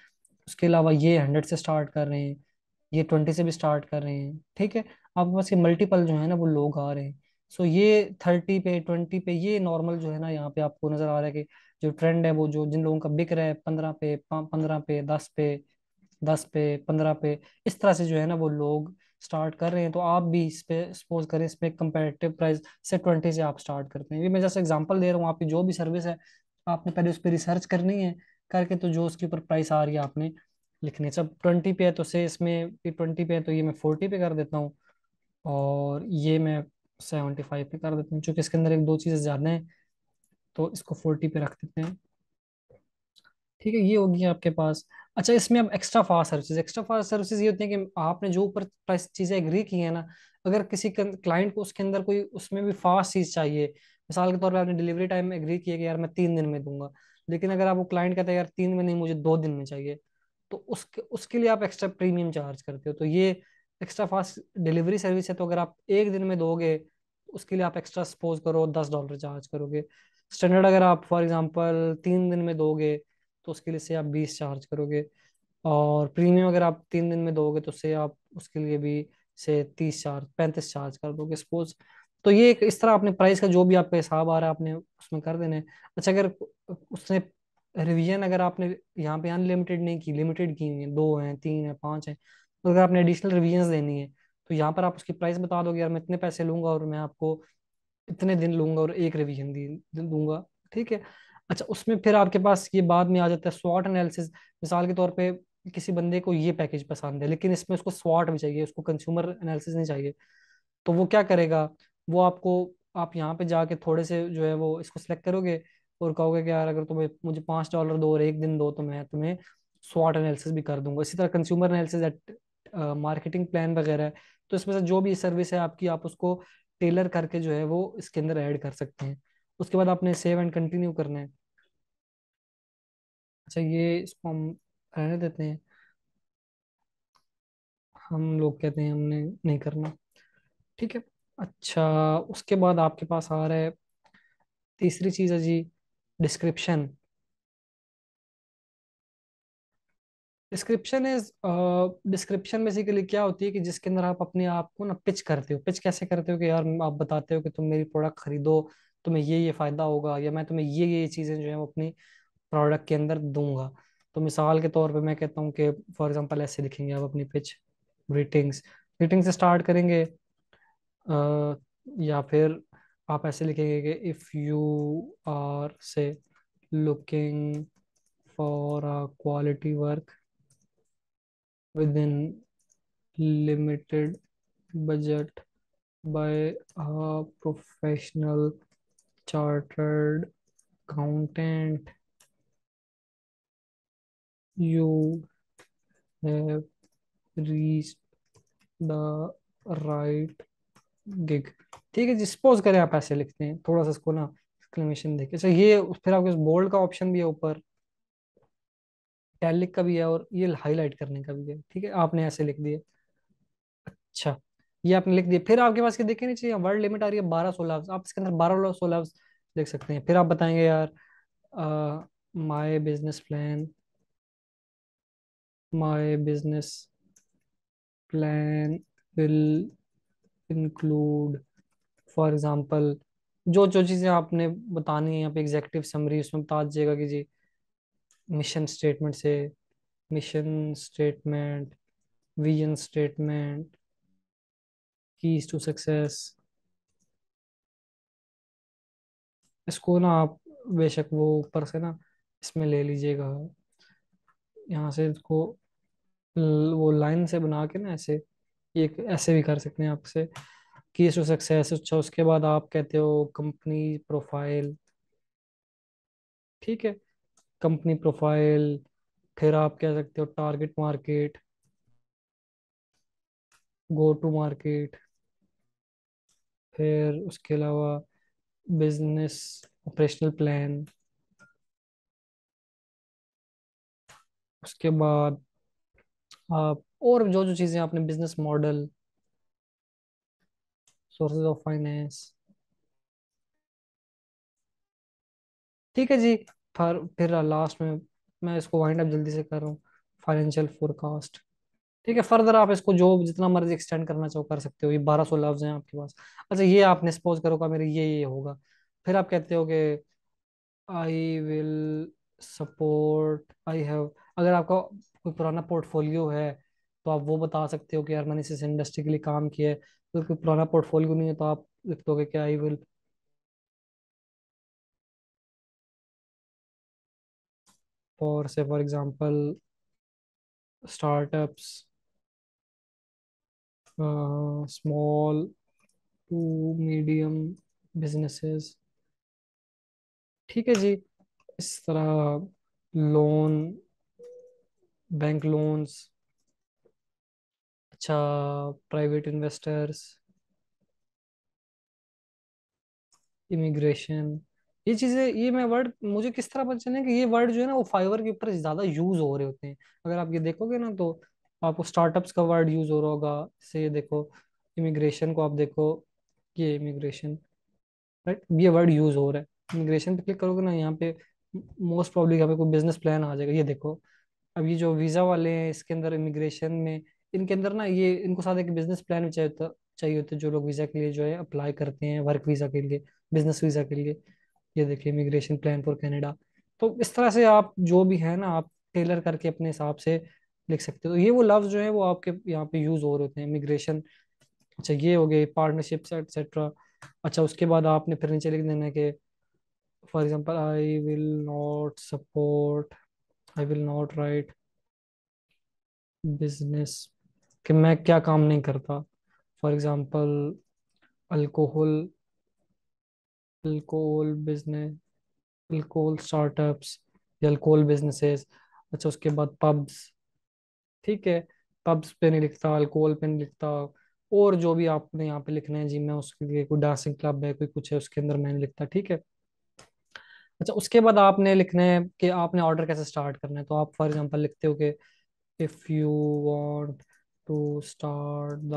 उसके अलावा ये हंड्रेड से स्टार्ट कर रहे हैं ये ट्वेंटी से भी स्टार्ट कर रहे हैं ठीक है आपके पास ये मल्टीपल जो है ना वो लोग आ रहे हैं सो ये थर्टी पे ट्वेंटी पे ये नॉर्मल जो है ना यहाँ पे आपको नजर आ रहा है कि जो ट्रेंड है वो जो जिन लोगों का बिक रहा है पंद्रह पे पंद्रह पे दस पे दस पे पंद्रह पे इस तरह से जो है ना वो लोग स्टार्ट कर रहे हैं तो आप भी इस पे सपोज करें इस कंपेरेटिव प्राइस से ट्वेंटी से आप स्टार्ट करते हैं ये मैं जैसे एग्जांपल दे रहा हूँ आपकी जो भी सर्विस है आपने पहले उस पर रिसर्च करनी है करके तो जो उसके ऊपर प्राइस आ रही है आपने लिखने सब अच्छा, ट्वेंटी पे है तो से इसमें ट्वेंटी पे है तो ये मैं फोर्टी पे कर देता हूँ और ये मैं सेवेंटी फाइव पे कर देता हूँ चूंकि इसके अंदर एक दो चीज़ें ज़्यादा हैं तो इसको फोर्टी पे रख देते हैं ठीक है ये होगी आपके पास अच्छा इसमें अब extra fast services extra fast services ये होती हैं कि आपने जो ऊपर प्राइस चीज़ें एग्री की हैं ना अगर किसी क्लाइंट को उसके अंदर कोई उसमें भी फास्ट चीज़ चाहिए मिसाल के तौर पर आपने डिलीवरी टाइम में एग्री किया कि यार मैं तीन दिन में दूंगा लेकिन अगर आप वो क्लाइंट कहते हैं यार तीन में नहीं मुझे दो दिन में चाहिए तो उसके उसके लिए आप एक्स्ट्रा प्रीमियम चार्ज करते हो तो ये एक्स्ट्रा फास्ट डिलीवरी सर्विस है तो अगर आप एक दिन में दोगे उसके लिए आप एक्स्ट्रा सपोज करो दस डॉलर चार्ज करोगे स्टैंडर्ड अगर आप फॉर एग्जांपल तीन दिन में दोगे तो उसके लिए से आप बीस चार्ज करोगे और प्रीमियम अगर आप तीन दिन में दोगे तो उससे आप उसके लिए भी से तीस चार्ज पैंतीस चार्ज कर दोगे सपोज तो ये इस तरह आपने प्राइस का जो भी आपका हिसाब आ रहा है आपने उसमें कर देने अच्छा अगर उसने रिवीजन अगर आपने यहाँ पे अनलिमिटेड नहीं की लिमिटेड की हुई है दो हैं तीन है पांच है तो अगर आपने एडिशनल रिविजन देनी है तो यहाँ पर आप उसकी प्राइस बता दोगे यार मैं इतने पैसे लूंगा और मैं आपको इतने दिन लूंगा और एक रिविजन दूंगा ठीक है अच्छा उसमें फिर आपके पास ये बाद में आ जाता है स्वाट एनालिसिस मिसाल के तौर पे किसी बंदे को ये पैकेज पसंद है लेकिन इसमें उसको स्वाट भी चाहिए उसको कंज्यूमर एनालिसिस नहीं चाहिए तो वो क्या करेगा वो आपको आप यहाँ पे जाके थोड़े से जो है वो इसको सिलेक्ट करोगे और कहोगे कि यार अगर तुम्हें मुझे पांच डॉलर दो और एक दिन दो तो मैं तुम्हें स्वाट एनालिसिस भी कर दूंगा इसी तरह consumer analysis at marketing plan वगैरह तो इसमें से जो भी सर्विस है आपकी आप उसको टेलर करके जो है वो इसके अंदर ऐड कर सकते हैं उसके बाद आपने सेव एंड कंटिन्यू करना है अच्छा ये इसको हम रहने देते हैं हम लोग कहते हैं हमने नहीं करना ठीक है अच्छा उसके बाद आपके पास आ रहा है तीसरी चीज़ है जी description. Description is description basically क्या होती है कि जिसके अंदर आप अपने आप को ना पिच करते हो पिच कैसे करते हो कि यार आप बताते हो कि तुम मेरी प्रोडक्ट खरीदो तुम्हें ये ये फ़ायदा होगा या मैं तुम्हें ये ये चीज़ें जो है वो अपनी प्रोडक्ट के अंदर दूंगा तो मिसाल के तौर पे मैं कहता हूँ कि फॉर एग्जाम्पल ऐसे लिखेंगे आप अपनी पिच ग्रीटिंग्स ग्रीटिंग्स से स्टार्ट करेंगे आ, uh, या फिर आप ऐसे लिखेंगे कि इफ़ यू आर से looking for a quality work within limited budget by a professional chartered accountant you have reach the right gig ठीक है जी सपोज करें आप ऐसे लिखते हैं थोड़ा सा इसको ना एक्सक्लेमेशन देके अच्छा ये फिर आपके बोल्ड का ऑप्शन भी है ऊपर टैलिक का भी है और ये हाईलाइट करने का भी है ठीक है आपने ऐसे लिख दिया अच्छा ये आपने लिख दिया फिर आपके पास देखे नहीं चाहिए वर्ड लिमिट आ रही है बारह सौ लफ्स आप इसके अंदर बारह सौ लफ्स लिख सकते हैं फिर आप बताएंगे यार my business plan my business plan will include for example जो जो चीज़ें आपने बतानी है यहाँ पे एग्जेक्टिव समरी उसमें बता दीजिएगा कि जी मिशन स्टेटमेंट से mission statement vision statement keys to success इसको ना आप बेशक वो ऊपर से ना इसमें ले लीजिएगा यहाँ से इसको वो लाइन से बना के ना ऐसे ये ऐसे भी कर सकते हैं आपसे केस ऑफ सक्सेस अच्छा उसके बाद आप कहते हो कंपनी प्रोफाइल ठीक है कंपनी प्रोफाइल फिर आप कह सकते हो target market go to market फिर उसके अलावा बिजनेस ऑपरेशनल प्लान उसके बाद आप और जो जो चीजें आपने business model sources of finance ठीक है जी फिर फिर लास्ट में मैं इसको वाइंड अप जल्दी से कर रहा हूँ फाइनेंशियल फोरकास्ट ठीक है फर्दर आप इसको जो जितना मर्जी एक्सटेंड करना चाहो कर सकते हो ये बारह सौ लफ्ज हैं आपके पास अच्छा ये आपने निस्पोज करोगा मेरे ये ये होगा फिर आप कहते हो कि I will support I have अगर आपका कोई पुराना पोर्टफोलियो है तो आप वो बता सकते हो कि यार मैंने इस इंडस्ट्री के लिए काम किया है तो कोई पुराना पोर्टफोलियो नहीं है तो आप लिख दोगे कि आई विल फॉर से for example startups small to medium businesses ठीक है जी इस तरह लोन बैंक लोन्स अच्छा प्राइवेट इन्वेस्टर्स इमिग्रेशन ये चीजें ये मैं वर्ड मुझे किस तरह पता चले कि ये वर्ड जो है ना वो फाइवर के ऊपर ज्यादा यूज हो रहे होते हैं अगर आप ये देखोगे ना तो आपको स्टार्टअप्स का वर्ड यूज हो रहा होगा जैसे ये देखो इमिग्रेशन को आप देखो ये इमिग्रेशन राइट ये वर्ड यूज हो रहा है इमिग्रेशन पे क्लिक करोगे ना यहाँ पे मोस्ट प्रॉब्लली यहाँ पे कोई बिजनेस प्लान आ जाएगा ये देखो अब ये जो वीजा वाले हैं इसके अंदर इमिग्रेशन में इनके अंदर ना ये इनको साथ एक बिजनेस प्लान भी चाहिए होता चाहिए होता है जो लोग वीज़ा के लिए जो है अप्लाई करते हैं वर्क वीज़ा के लिए बिजनेस वीज़ा के लिए ये देखिए इमिग्रेशन प्लान फॉर कैनेडा तो इस तरह से आप जो भी है ना आप टेलर करके अपने हिसाब से लिख सकते हो तो ये वो लफ्ज़ जो है वो आपके यहाँ पे यूज़ हो रहे होते हैं इमिग्रेशन अच्छा ये हो गए पार्टनरशिप एटसेट्रा अच्छा उसके बाद आपने फिर नीचे लिख देना के for example I will not support I will not write business कि मैं क्या काम नहीं करता for example alcohol alcohol business alcohol startups या अल्कोहल बिजनेसेस अच्छा उसके बाद पब्स ठीक है पब्स पे नहीं लिखता अल्कोहल पे नहीं लिखता और जो भी आपने यहाँ पे लिखना है जी मैं उसके लिए कोई डांसिंग क्लब है कोई कुछ है उसके अंदर मैंने लिखता ठीक है अच्छा उसके बाद आपने लिखना है कि आपने ऑर्डर कैसे स्टार्ट करना है तो आप फॉर एग्जांपल लिखते हो कि if you want to start the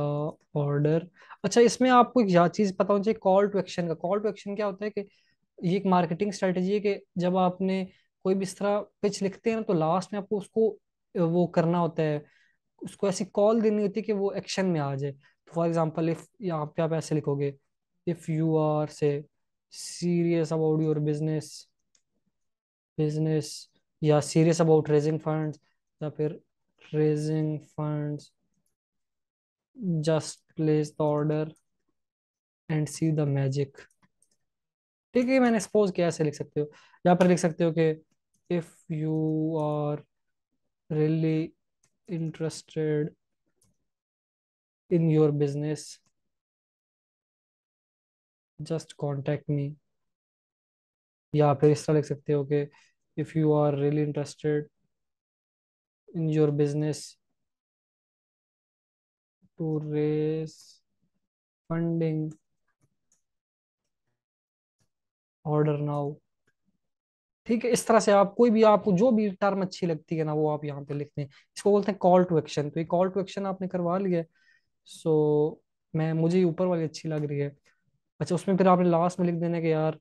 order अच्छा इसमें आपको एक चीज़ पता होनी चाहिए कॉल टू एक्शन का कॉल टू एक्शन क्या होता है कि ये एक मार्केटिंग स्ट्रेटेजी है कि जब आपने कोई भी इस तरह पिच लिखते हैं ना तो लास्ट में आपको उसको वो करना होता है उसको ऐसी कॉल देनी होती है कि वो एक्शन में आ जाए तो फॉर एग्जाम्पल इफ यहाँ पे आप ऐसे लिखोगे इफ यू आर से serious about your business business या सीरियस अबाउट रेजिंग फंड्स या फिर raising funds just place the order and see the magic ठीक है मैंने सपोज किया ऐसे लिख सकते हो यहाँ पर लिख सकते हो कि if you are really interested in your business just contact me या फिर इस तरह लिख सकते हो कि if you are really interested in your business to raise funding order now ठीक है इस तरह से आप कोई भी आपको जो भी टर्म अच्छी लगती है ना वो आप यहाँ पे लिखते हैं इसको बोलते हैं कॉल टू एक्शन तो ये कॉल टू एक्शन आपने करवा लिया है सो मैं मुझे ऊपर वाली अच्छी लग रही है अच्छा उसमें फिर आपने लास्ट में लिख देना कि यार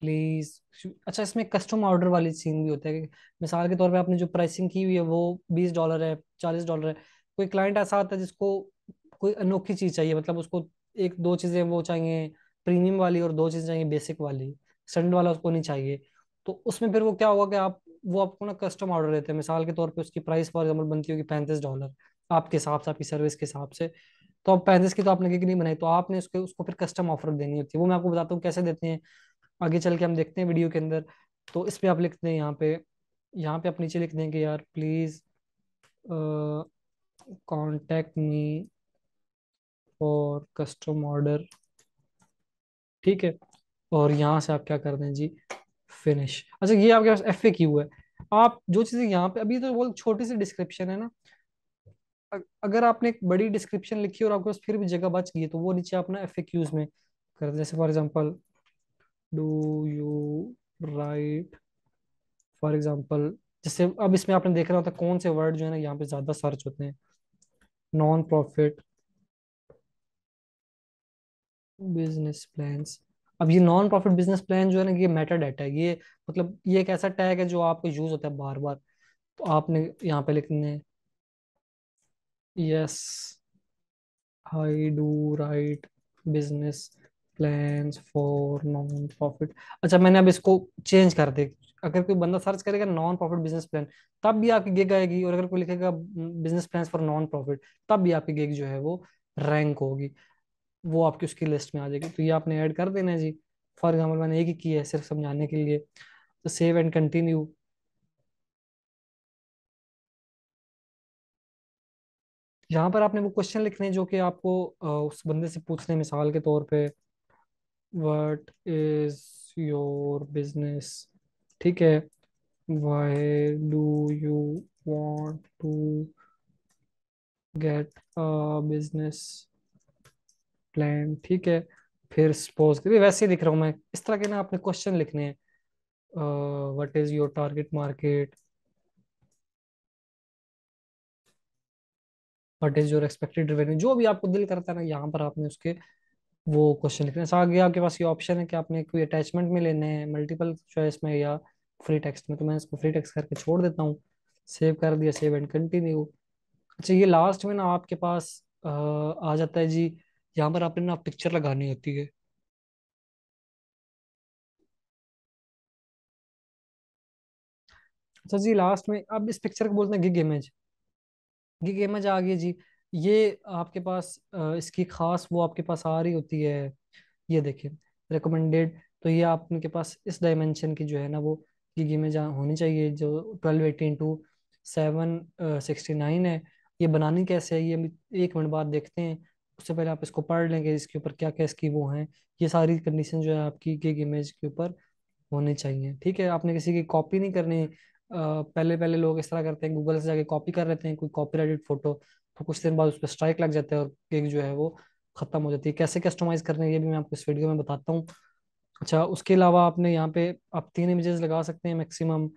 प्लीज अच्छा इसमें कस्टम ऑर्डर वाली सीन भी होता है कि मिसाल के तौर पे आपने जो प्राइसिंग की हुई है वो बीस डॉलर है चालीस डॉलर है कोई क्लाइंट ऐसा आता है जिसको कोई अनोखी चीज चाहिए मतलब उसको एक दो चीजें वो चाहिए प्रीमियम वाली और दो चीजें चाहिए बेसिक वाली स्टैंडर्ड वाला उसको नहीं चाहिए तो उसमें फिर वो क्या होगा कि आप वो आपको ना कस्टम ऑर्डर देते हैं मिसाल के तौर पे उसकी प्राइस फॉर एग्जाम्पल बनती होगी पैंतीस डॉलर आपके हिसाब से आपकी सर्विस के हिसाब से तो आप पैंतीस की तो आपने की नहीं बनाई तो आपने उसके उसको फिर कस्टम ऑफर देनी होती है वो मैं आपको बताता हूँ कैसे देते हैं आगे चल के हम देखते हैं वीडियो के अंदर तो इस पर आप लिखते हैं यहाँ पे यहाँ पे आप नीचे लिख दें कि यार please contact me for custom order ठीक है और यहाँ से आप क्या कर दें जी फिनिश अच्छा ये आपके पास एफ ए क्यू है आप जो चीज़ें यहाँ पे अभी तो बहुत छोटी सी डिस्क्रिप्शन है ना अगर आपने एक बड़ी डिस्क्रिप्शन लिखी और आपके पास फिर भी जगह बच गई है तो वो नीचे अपना एफ ए क्यूज में कर जैसे for example do you write for example जैसे अब इसमें आपने देख रहा होता कौन से वर्ड जो है ना यहाँ पे ज़्यादा सर्च होते हैं नॉन प्रॉफिट बिजनेस प्लान्स अब ये नॉन प्रॉफिट बिजनेस प्लान जो है ना ये मेटा डाटा है ये मतलब ये एक ऐसा टैग है जो आपको यूज होता है बार बार तो आपने यहाँ पे लिखने yes I do write business plan for non profit अच्छा मैंने अब इसको चेंज कर दे अगर कोई बंदा सर्च करेगा नॉन प्रॉफिट बिजनेस प्लान तब भी आपकी गिग आएगी और अगर कोई लिखेगा business plan for non profit तब भी आपकी गिग जो है वो रैंक होगी वो आपकी उसकी लिस्ट में आ जाएगी तो ये आपने ऐड कर देना है जी फॉर एग्जाम्पल मैंने एक ही किया है सिर्फ समझाने के लिए तो सेव एंड कंटिन्यू यहाँ पर आपने वो क्वेश्चन लिखने जो कि आपको उस बंदे से पूछने मिसाल के तौर पे वट इज योर बिजनेस ठीक है why do you want to get business plan ठीक है फिर सपोज करिए वैसे ही लिख रहा हूँ मैं इस तरह के ना आपने क्वेश्चन लिखने हैं what is your target market what is your expected revenue जो भी आपको दिल करता है ना यहाँ पर आपने उसके वो क्वेश्चन लिखना हैं आगे आपके पास ये ऑप्शन है कि आपने कोई अटैचमेंट में लेने हैं मल्टीपल चॉइस में या फ्री टेक्स्ट में तो मैं इसको फ्री टेक्स करके छोड़ देता हूँ सेव कर दिया सेव एंड कंटिन्यू अच्छा ये लास्ट में ना आपके पास आ जाता है जी यहाँ पर आपने ना पिक्चर लगानी होती है अच्छा जी लास्ट में अब इस पिक्चर को बोलते हैं गिग इमेज गिग इमेज आ गई जी ये आपके पास इसकी खास वो आपके पास आ रही होती है ये देखिए रिकमेंडेड तो ये आपके पास इस डायमेंशन की जो है ना वो गिगी में जहाँ होनी चाहिए जो twelve eighteen to seven sixty nine है ये बनानी कैसे है ये एक मिनट बाद देखते हैं उससे पहले आप इसको पढ़ लेंगे इसके ऊपर क्या क्या इसकी वो हैं ये सारी कंडीशन जो है आपकी गिग इमेज के ऊपर होनी चाहिए ठीक है आपने किसी की कॉपी नहीं करनी पहले पहले लोग इस तरह करते हैं गूगल से जाके कॉपी कर लेते हैं कोई कॉपीराइटेड फोटो तो कुछ दिन बाद उस पर स्ट्राइक लग जाता है और केक जो है वो खत्म हो जाती है कैसे कस्टमाइज करने ये भी मैं आपको इस वीडियो में बताता हूँ अच्छा उसके अलावा आपने यहाँ पे आप तीन इमेजेस लगा सकते हैं मैक्सिमम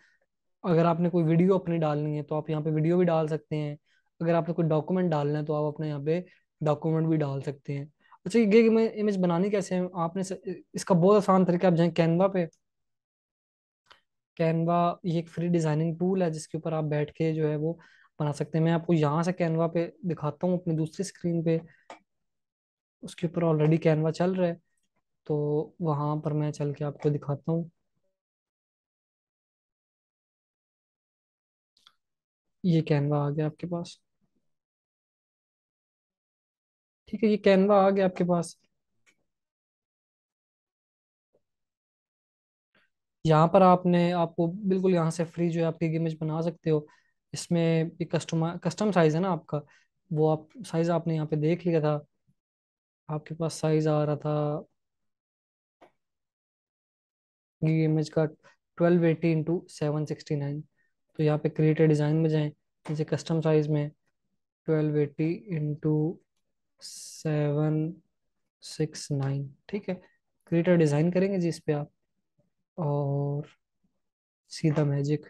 अगर आपने कोई वीडियो अपनी डालनी है तो आप यहाँ पे वीडियो भी डाल सकते हैं अगर आपने कोई डॉक्यूमेंट डालना है तो आप अपने यहाँ पे डॉक्यूमेंट भी डाल सकते हैं अच्छा ये इमेज बनानी कैसे है आपने स... इसका बहुत आसान तरीका आप जाए कैनवा पे कैनवा ये एक फ्री डिजाइनिंग टूल है जिसके ऊपर आप बैठ के जो है वो बना सकते हैं मैं आपको यहाँ से कैनवा पे दिखाता हूँ अपनी दूसरी स्क्रीन पे उसके ऊपर ऑलरेडी कैनवा चल रहा है तो वहां पर मैं चल के आपको दिखाता हूँ ये कैनवा आ गया आपके पास ठीक है ये कैनवा आ गया आपके पास यहाँ पर आपने आपको बिल्कुल यहाँ से फ्री जो है आपकी इमेज बना सकते हो इसमें भी कस्टम कस्टम साइज़ है ना आपका वो आप साइज़ आपने यहाँ पे देख लिया था आपके पास साइज़ आ रहा था ये इमेज का twelve eighty into seven sixty nine तो यहाँ पे क्रिएटर डिज़ाइन में जाएं जैसे कस्टम साइज़ में twelve eighty into seven six nine ठीक है क्रिएटर डिज़ाइन करेंगे जी इस पर आप और सीधा मैजिक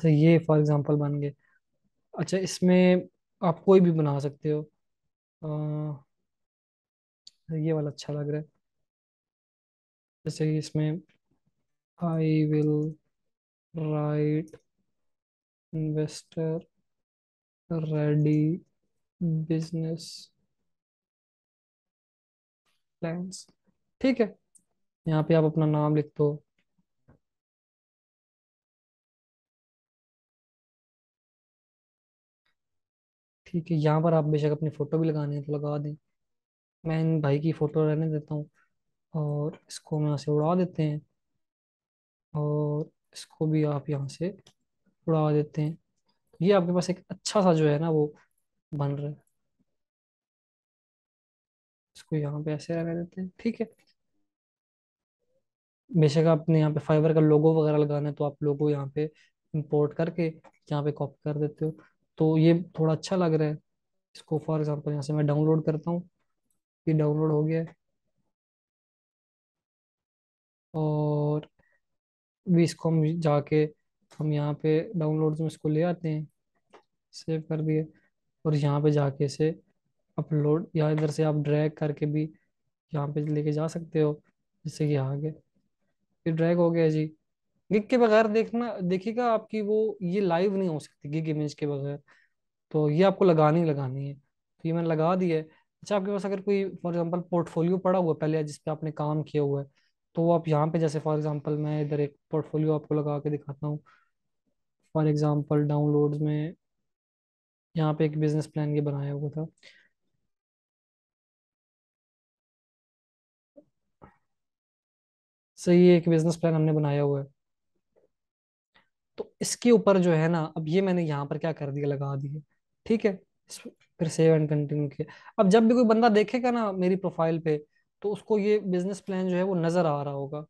अच्छा ये फॉर एग्जांपल बन गए अच्छा इसमें आप कोई भी बना सकते हो आ, ये वाला अच्छा लग रहा है जैसे इसमें I will write investor ready business plans ठीक है यहाँ पे आप अपना नाम लिख दो ठीक है यहाँ पर आप बेशक अपनी फ़ोटो भी लगानी है तो लगा दें मैं इन भाई की फ़ोटो रहने देता हूँ और इसको हम यहाँ से उड़ा देते हैं और इसको भी आप यहाँ से उड़ा देते हैं ये आपके पास एक अच्छा सा जो है ना वो बन रहा है इसको यहाँ पे ऐसे रहने देते हैं ठीक है बेशक आपने यहाँ पे फाइबर का लोगो वगैरह लगाना है तो आप लोगो यहाँ पे इंपोर्ट करके यहाँ पे कॉपी कर देते हो तो ये थोड़ा अच्छा लग रहा है इसको फॉर एग्जांपल यहाँ से मैं डाउनलोड करता हूँ ये डाउनलोड हो गया और भी इसको हम जाके हम यहाँ पे डाउनलोड में इसको ले आते हैं सेव कर दिए और यहाँ पे जाके इसे अपलोड या इधर से आप ड्रैग करके भी यहाँ पे लेके जा सकते हो जैसे कि आगे फिर ये ड्रैग हो गया जी गिग के बगैर देखना देखिएगा आपकी वो ये लाइव नहीं हो सकती गिग इमेज के बगैर तो ये आपको लगानी लगानी है तो ये मैंने लगा दी है अच्छा आपके पास अगर कोई फॉर एग्जाम्पल पोर्टफोलियो पड़ा हुआ है पहले जिस पे आपने काम किया हुआ है तो आप यहाँ पे जैसे फॉर एग्जाम्पल मैं इधर एक पोर्टफोलियो आपको लगा के दिखाता हूँ फॉर एग्जाम्पल डाउनलोड में यहाँ पे एक बिजनेस प्लान ये बनाया हुआ था सही एक बिजनेस प्लान हमने बनाया हुआ है तो इसके ऊपर जो है ना अब ये मैंने यहाँ पर क्या कर दिया लगा दिया ठीक है फिर सेव एंड कंटिन्यू किया अब जब भी कोई बंदा देखेगा ना मेरी प्रोफाइल पे तो उसको ये बिजनेस प्लान जो है वो नजर आ रहा होगा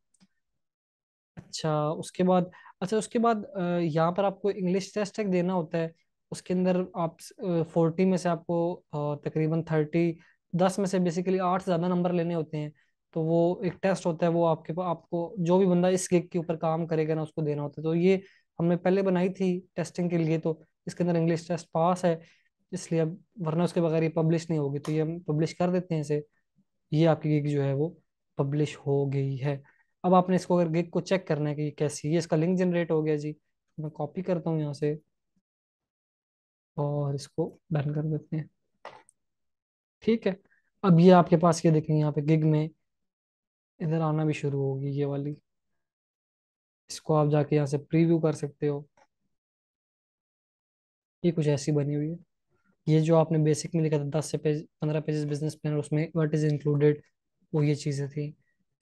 अच्छा उसके बाद अच्छा उसके बाद यहाँ पर आपको इंग्लिश टेस्ट एक देना होता है उसके अंदर आप फोर्टी में से आपको तकरीबन थर्टी दस में से बेसिकली आठ ज़्यादा नंबर लेने होते हैं तो वो एक टेस्ट होता है वो आपके आपको जो भी बंदा इस गिग के ऊपर काम करेगा ना उसको देना होता है तो ये हमने पहले बनाई थी टेस्टिंग के लिए तो इसके अंदर इंग्लिश टेस्ट पास है इसलिए अब वरना उसके बगैर ये पब्लिश नहीं होगी तो ये हम पब्लिश कर देते हैं इसे ये आपकी गिग जो है वो पब्लिश हो गई है अब आपने इसको अगर गिग को चेक करना है कि कैसी है इसका लिंक जनरेट हो गया जी तो मैं कॉपी करता हूँ यहाँ से और इसको बैन कर देते हैं ठीक है अब ये आपके पास ये देखेंगे यहाँ पे गिग में इधर आना भी शुरू होगी ये वाली इसको आप जाके यहाँ से प्रीव्यू कर सकते हो ये कुछ ऐसी बनी हुई है ये जो आपने बेसिक में लिखा था दस से पेज पंद्रह पेजेस बिजनेस प्लान उसमें व्हाट इज इंक्लूडेड वो ये चीज़ें थी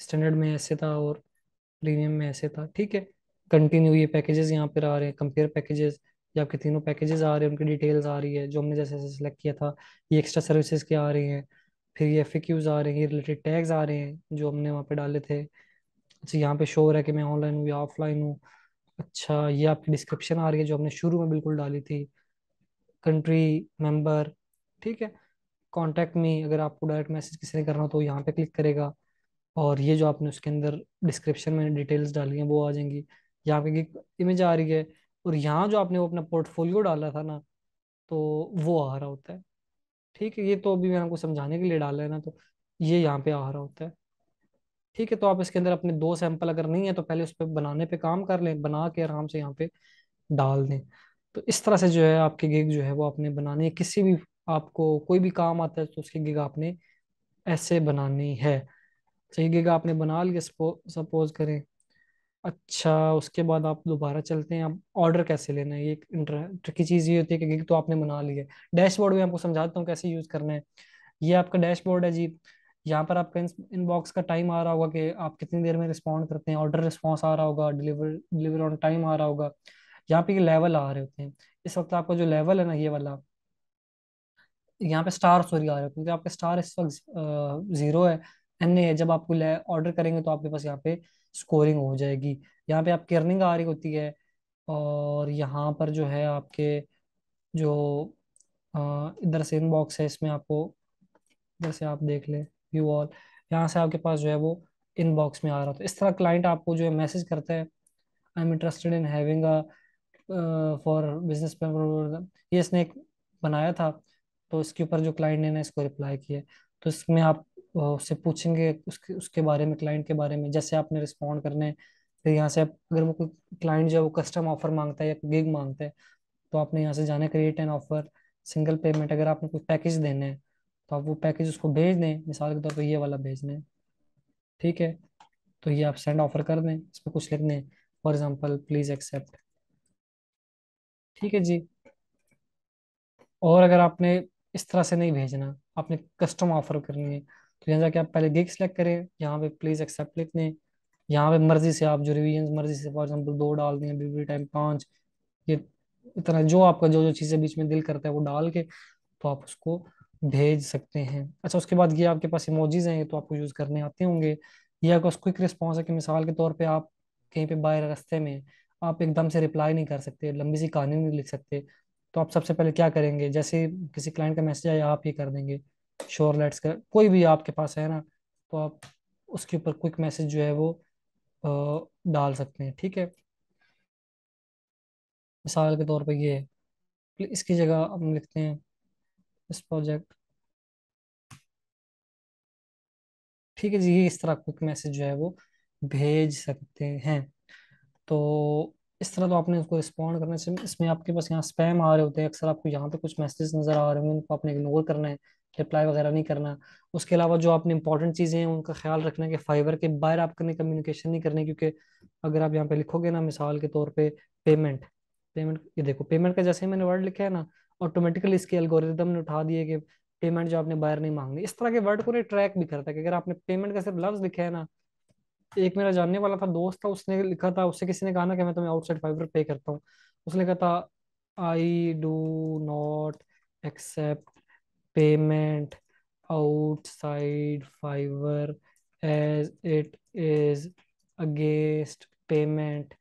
स्टैंडर्ड में ऐसे था और प्रीमियम में ऐसे था ठीक है कंटिन्यू ये पैकेजेस यहाँ पर आ रहे हैं कंपेयर पैकेजेस या आपके तीनों पैकेजेस आ रहे हैं उनकी डिटेल्स आ रही है जो हमने जैसे जैसे सेलेक्ट किया था ये एक्स्ट्रा सर्विसेज के आ रही हैं फिर ये एफ आ रहे हैं ये रिलेटेड टैग्स आ रहे हैं जो हमने वहाँ पे डाले थे अच्छा यहाँ पे शो हो रहा है कि मैं ऑनलाइन हूँ या ऑफलाइन हूँ अच्छा ये आपकी डिस्क्रिप्शन आ रही है जो हमने शुरू में बिल्कुल डाली थी कंट्री मेंबर ठीक है कॉन्टेक्ट मी अगर आपको डायरेक्ट मैसेज किसी ने करना हो तो यहाँ पे क्लिक करेगा और ये जो आपने उसके अंदर डिस्क्रिप्शन में डिटेल्स डाली हैं वो आ जाएंगी यहाँ पे इमेज आ रही है और यहाँ जो आपने वो अपना पोर्टफोलियो डाला था ना तो वो आ रहा होता है ठीक है ये तो अभी मैंने आपको समझाने के लिए डाला है ना तो ये यहाँ पे आ रहा होता है ठीक है तो आप इसके अंदर अपने दो सैंपल अगर नहीं है तो पहले उस पर बनाने पे काम कर लें बना के आराम से यहाँ पे डाल दें तो इस तरह से जो है आपके गिग जो है वो आपने बनानी है किसी भी आपको कोई भी काम आता है तो उसकी गिग आपने ऐसे बनानी है सही गिग आपने बना लिया सपोज करें अच्छा उसके बाद आप दोबारा चलते हैं आप ऑर्डर कैसे लेना है ये एक ट्रिकी चीज़ ये होती है कि गिग तो आपने बना ली है डैशबोर्ड में आपको समझाता हूँ कैसे यूज़ करना है ये आपका डैशबोर्ड है जी जहाँ पर आपका इनबॉक्स का टाइम आ रहा होगा कि आप कितनी देर में रिस्पॉन्ड करते हैं ऑर्डर रिस्पॉन्स आ रहा होगा डिलीवर डिलीवर ऑन टाइम आ रहा होगा यहाँ पे लेवल आ रहे होते हैं इस वक्त आपका जो लेवल है ना ये वाला यहाँ पे स्टार सॉरी आ रहे होते हैं क्योंकि आपके स्टार इस वक्त जीरो है एन ए है जब आपको ऑर्डर करेंगे तो आपके पास यहाँ पे स्कोरिंग हो जाएगी यहाँ पे आपकी अर्निंग आ रही होती है और यहाँ पर जो है आपके जो इधर से इनबॉक्स है इसमें आपको इधर से आप देख लें व्यू ऑल यहाँ से आपके पास जो है वो इनबॉक्स में आ रहा था इस तरह क्लाइंट आपको जो है मैसेज करता है I am interested in having a for business ये इसने एक बनाया था तो इसके ऊपर जो क्लाइंट ने ना इसको रिप्लाई किया तो इसमें आप उससे पूछेंगे उसके उसके बारे में क्लाइंट के बारे में जैसे आपने रिस्पॉन्ड करने फिर यहाँ से अगर वो कोई क्लाइंट जो है वो कस्टम ऑफर मांगता है या गिग मांगता है तो आपने यहाँ से जाने create an offer single payment अगर आपने कोई पैकेज देने हैं तो आप वो पैकेज उसको भेज दें मिसाल के तौर पर ये वाला भेज दें ठीक है तो ये आप सेंड ऑफर कर दें इस पर कुछ लिख दें फॉर एग्जाम्पल प्लीज़ एक्सेप्ट ठीक है जी और अगर आपने इस तरह से नहीं भेजना आपने कस्टम ऑफर करनी है तो यहाँ जाके आप पहले गिग सेलेक्ट करें यहाँ पे प्लीज़ एक्सेप्ट लिख दें यहाँ पे मर्जी से आप जो रिविजन मर्जी से फॉर एग्जाम्पल दो डाल दें डिलीवरी टाइम पाँच ये इतना जो आपका जो जो चीज़ें बीच में दिल करता है वो डाल के तो आप उसको भेज सकते हैं अच्छा उसके बाद ये आपके पास इमोजीज हैं ये तो आपको यूज़ करने आते होंगे या अगर क्विक रिस्पॉन्स है कि मिसाल के तौर पे आप कहीं पे बाहर रास्ते में आप एकदम से रिप्लाई नहीं कर सकते लंबी सी कहानी नहीं लिख सकते तो आप सबसे पहले क्या करेंगे जैसे किसी क्लाइंट का मैसेज आया आप ये कर देंगे श्योर लेट्स कर कोई भी आपके पास है ना तो आप उसके ऊपर क्विक मैसेज जो है वो आ, डाल सकते हैं ठीक है मिसाल के तौर पर ये इसकी जगह हम लिखते हैं इस प्रोजेक्ट ठीक है जी ये इस तरह क्विक मैसेज जो है वो भेज सकते हैं तो इस तरह तो आपने उसको रिस्पॉन्ड करने से इसमें आपके पास यहाँ स्पैम आ रहे होते हैं अक्सर आपको यहाँ पे कुछ मैसेज नज़र आ रहे हैं उनको आपने इग्नोर करना है रिप्लाई वगैरह नहीं करना उसके अलावा जो आपने इंपॉर्टेंट चीज़ें हैं उनका ख्याल रखना है कि फाइबर के बाहर आप करने कम्युनिकेशन नहीं करने क्योंकि अगर आप यहाँ पे लिखोगे ना मिसाल के तौर पे पेमेंट पेमेंट ये देखो पेमेंट का जैसे ही मैंने वर्ड लिखा है ना ऑटोमेटिकली इसके एल्गोरिदम ने उठा दिए कि पेमेंट जो आपने बायर नहीं मांगनी इस तरह के वर्ड को ट्रैक भी करता है कि अगर आपने पेमेंट का सिर्फ लफ्ज लिखा है ना एक मेरा जानने वाला था दोस्त था उसने लिखा था उससे किसी ने कहा ना कि मैं तुम्हें आउटसाइड फाइबर पे करता हूँ उसने कहा था I do not accept payment outside fiverr as it is against payment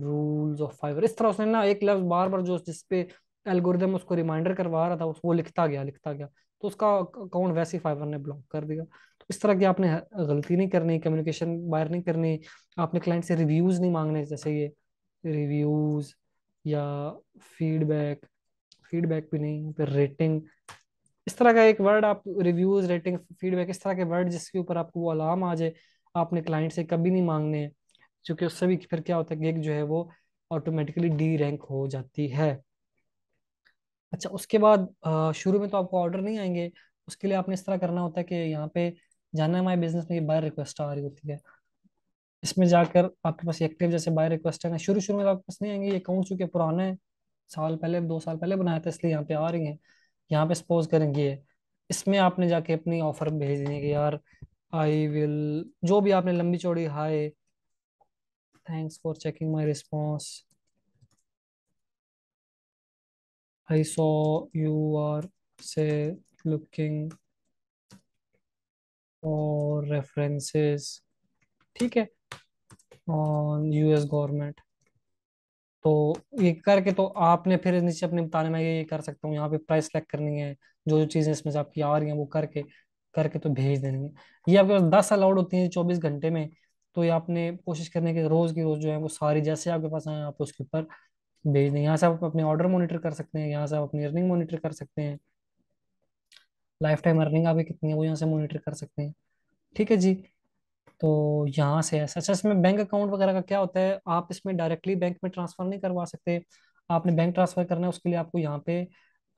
rules of fiverr इस तरह उसने ना एक लफ्ज बार बार जो जिसपे एल्गोरिदम उसको रिमाइंडर करवा रहा था वो लिखता गया लिखता गया तो उसका अकाउंट वैसे ही फाइवर ने ब्लॉक कर दिया तो इस तरह की आपने गलती नहीं करनी कम्युनिकेशन बाहर नहीं करनी आपने क्लाइंट से रिव्यूज़ नहीं मांगने जैसे ये रिव्यूज़ या फीडबैक फीडबैक भी नहीं फिर रेटिंग इस तरह का एक वर्ड आप रिव्यूज़ रेटिंग फीडबैक इस तरह के वर्ड जिसके ऊपर आपको वो अलार्म आ जाए आपने क्लाइंट से कभी नहीं मांगने क्योंकि उससे भी फिर क्या होता है कि एक जो है वो ऑटोमेटिकली डी रैंक हो जाती है अच्छा उसके बाद शुरू में तो आपको ऑर्डर नहीं आएंगे उसके लिए आपने इस तरह करना होता है कि यहाँ पे जाना है माई बिजनेस में ये बाय रिक्वेस्ट आ रही होती है इसमें जाकर आपके पास एक्टिव जैसे बाय रिक्वेस्ट है शुरू शुरू में तो आपके पास नहीं आएंगे ये अकाउंट चूंकि पुराना है साल पहले दो साल पहले बनाया था इसलिए यहाँ पे आ रही हैं यहाँ पे सपोज करेंगे ये इसमें आपने जाके अपनी ऑफर भेज दी कि यार आई विल जो भी आपने लंबी चौड़ी hi thanks for checking my response I saw you are, say, looking for references. ठीक है on US government तो ये करके तो आपने फिर नीचे अपने बताने में ये कर सकता हूँ यहाँ पे प्राइस सेलेक्ट करनी है जो जो चीज़ें इसमें से आपकी आ रही हैं वो करके करके तो भेज देनी है ये आपके पास दस अलाउड होती हैं चौबीस घंटे में तो ये आपने कोशिश करने की रोज़ की रोज़ जो है वो सारी जैसे आपके पास आए आप उसके ऊपर भेज दें यहाँ से आप अपने ऑर्डर मॉनिटर कर सकते हैं यहाँ से आप अपनी अर्निंग मॉनिटर कर सकते हैं लाइफ टाइम अर्निंग आपकी कितनी है वो यहाँ से मॉनिटर कर सकते हैं ठीक है जी तो यहाँ से ऐसा अच्छा इसमें बैंक अकाउंट वगैरह का क्या होता है आप इसमें डायरेक्टली बैंक में ट्रांसफर नहीं करवा सकते आपने बैंक ट्रांसफर करना है उसके लिए आपको यहाँ पे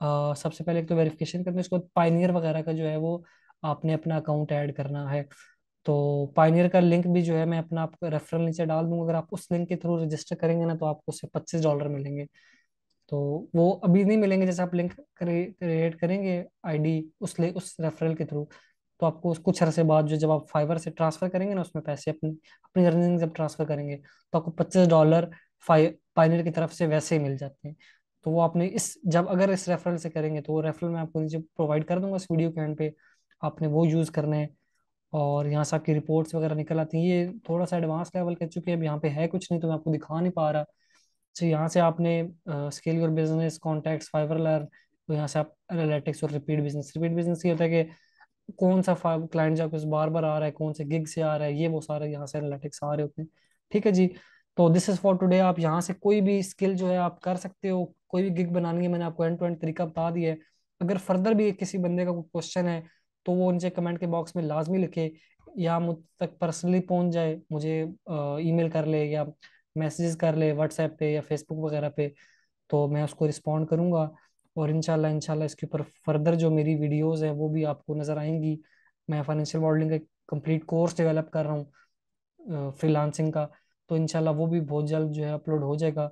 आ, सबसे पहले एक तो वेरिफिकेशन करना है उसके बाद पाइनियर वगैरह का जो है वो आपने अपना अकाउंट ऐड करना है तो पाइनियर का लिंक भी जो है मैं अपना आपको रेफरल नीचे डाल दूंगा अगर आप उस लिंक के थ्रू रजिस्टर करेंगे ना तो आपको उससे पच्चीस डॉलर मिलेंगे तो वो अभी नहीं मिलेंगे जैसे आप लिंक क्रिएट करेंगे आईडी उस ले उस रेफरल के थ्रू तो आपको कुछ अरसे बाद जो जब आप फाइवर से ट्रांसफर करेंगे ना उसमें पैसे अपनी अपनी अर्निंग जब ट्रांसफर करेंगे तो आपको पच्चीस डॉलर पाइनियर की तरफ से वैसे ही मिल जाते हैं तो वो आपने इस जब अगर इस रेफरल से करेंगे तो वो रेफरल मैं आपको नीचे प्रोवाइड कर दूंगा इस वीडियो के एंड पे आपने वो यूज़ करना है और यहाँ से आपकी रिपोर्ट्स वगैरह निकल आती हैं ये थोड़ा सा एडवांस लेवल चुके हैं अब यहाँ पे है कुछ नहीं तो मैं आपको दिखा नहीं पा रहा तो यहाँ से आपने scale your business contacts Fiverr तो यहाँ से आप एनालिटिक्स और रिपीट बिजनेस रिपीट बिजनेस ये होता है कि कौन सा क्लाइंट जो आपके बार बार आ रहा है कौन से गिग से आ रहा है ये वो सारे यहाँ से एनालिटिक्स आ रहे होते हैं ठीक है जी तो दिस इज़ फॉर टुडे आप यहाँ से कोई भी स्किल जो है आप कर सकते हो कोई भी गिग बनानी है मैंने आपको एंड टू एंड तरीका बता दिया है अगर फर्दर भी किसी बंदे का कोई क्वेश्चन है तो वो नीचे कमेंट के बॉक्स में लाजमी लिखे या मुझ तक पर्सनली पहुंच जाए मुझे ई मेल कर ले या मैसेजेस कर ले व्हाट्सएप पे या फेसबुक वगैरह पे तो मैं उसको रिस्पॉन्ड करूंगा और इनशाला इनशाला इसके ऊपर फर्दर जो मेरी वीडियोज़ है वो भी आपको नज़र आएंगी मैं फाइनेंशियल मॉडलिंग का कंप्लीट कोर्स डेवलप कर रहा हूँ फ्रीलांसिंग का तो इनशाला वो भी बहुत जल्द जो है अपलोड हो जाएगा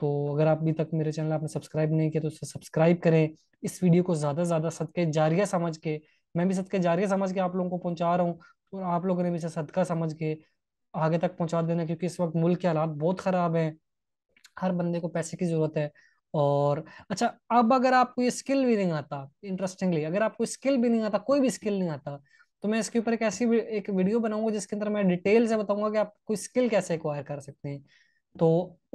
तो अगर आप अभी तक मेरे चैनल आपने सब्सक्राइब नहीं किया तो सब्सक्राइब करें इस वीडियो को ज़्यादा से ज़्यादा सद के जारिया समझ के मैं भी सदका जारी समझ के आप लोगों को पहुंचा रहा हूँ और तो आप लोगों ने भी इसे सदका समझ के आगे तक पहुंचा देना क्योंकि इस वक्त मुल्क के हालात बहुत ख़राब हैं हर बंदे को पैसे की ज़रूरत है और अच्छा अब अगर आपको ये स्किल भी नहीं आता इंटरेस्टिंगली अगर आपको स्किल भी नहीं आता कोई भी स्किल नहीं आता तो मैं इसके ऊपर एक ऐसी एक वीडियो बनाऊंगा जिसके अंदर मैं डिटेल से बताऊंगा कि आप कोई स्किल कैसे एक्वायर कर सकते हैं तो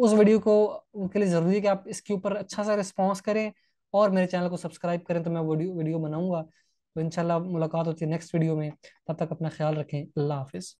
उस वीडियो को उनके लिए ज़रूरी है कि आप इसके ऊपर अच्छा सा रिस्पॉन्स करें और मेरे चैनल को सब्सक्राइब करें तो मैं वीडियो वीडियो बनाऊंगा तो इन मुलाकात होती है नेक्स्ट वीडियो में तब तक अपना ख्याल रखें अल्लाह हाफिज़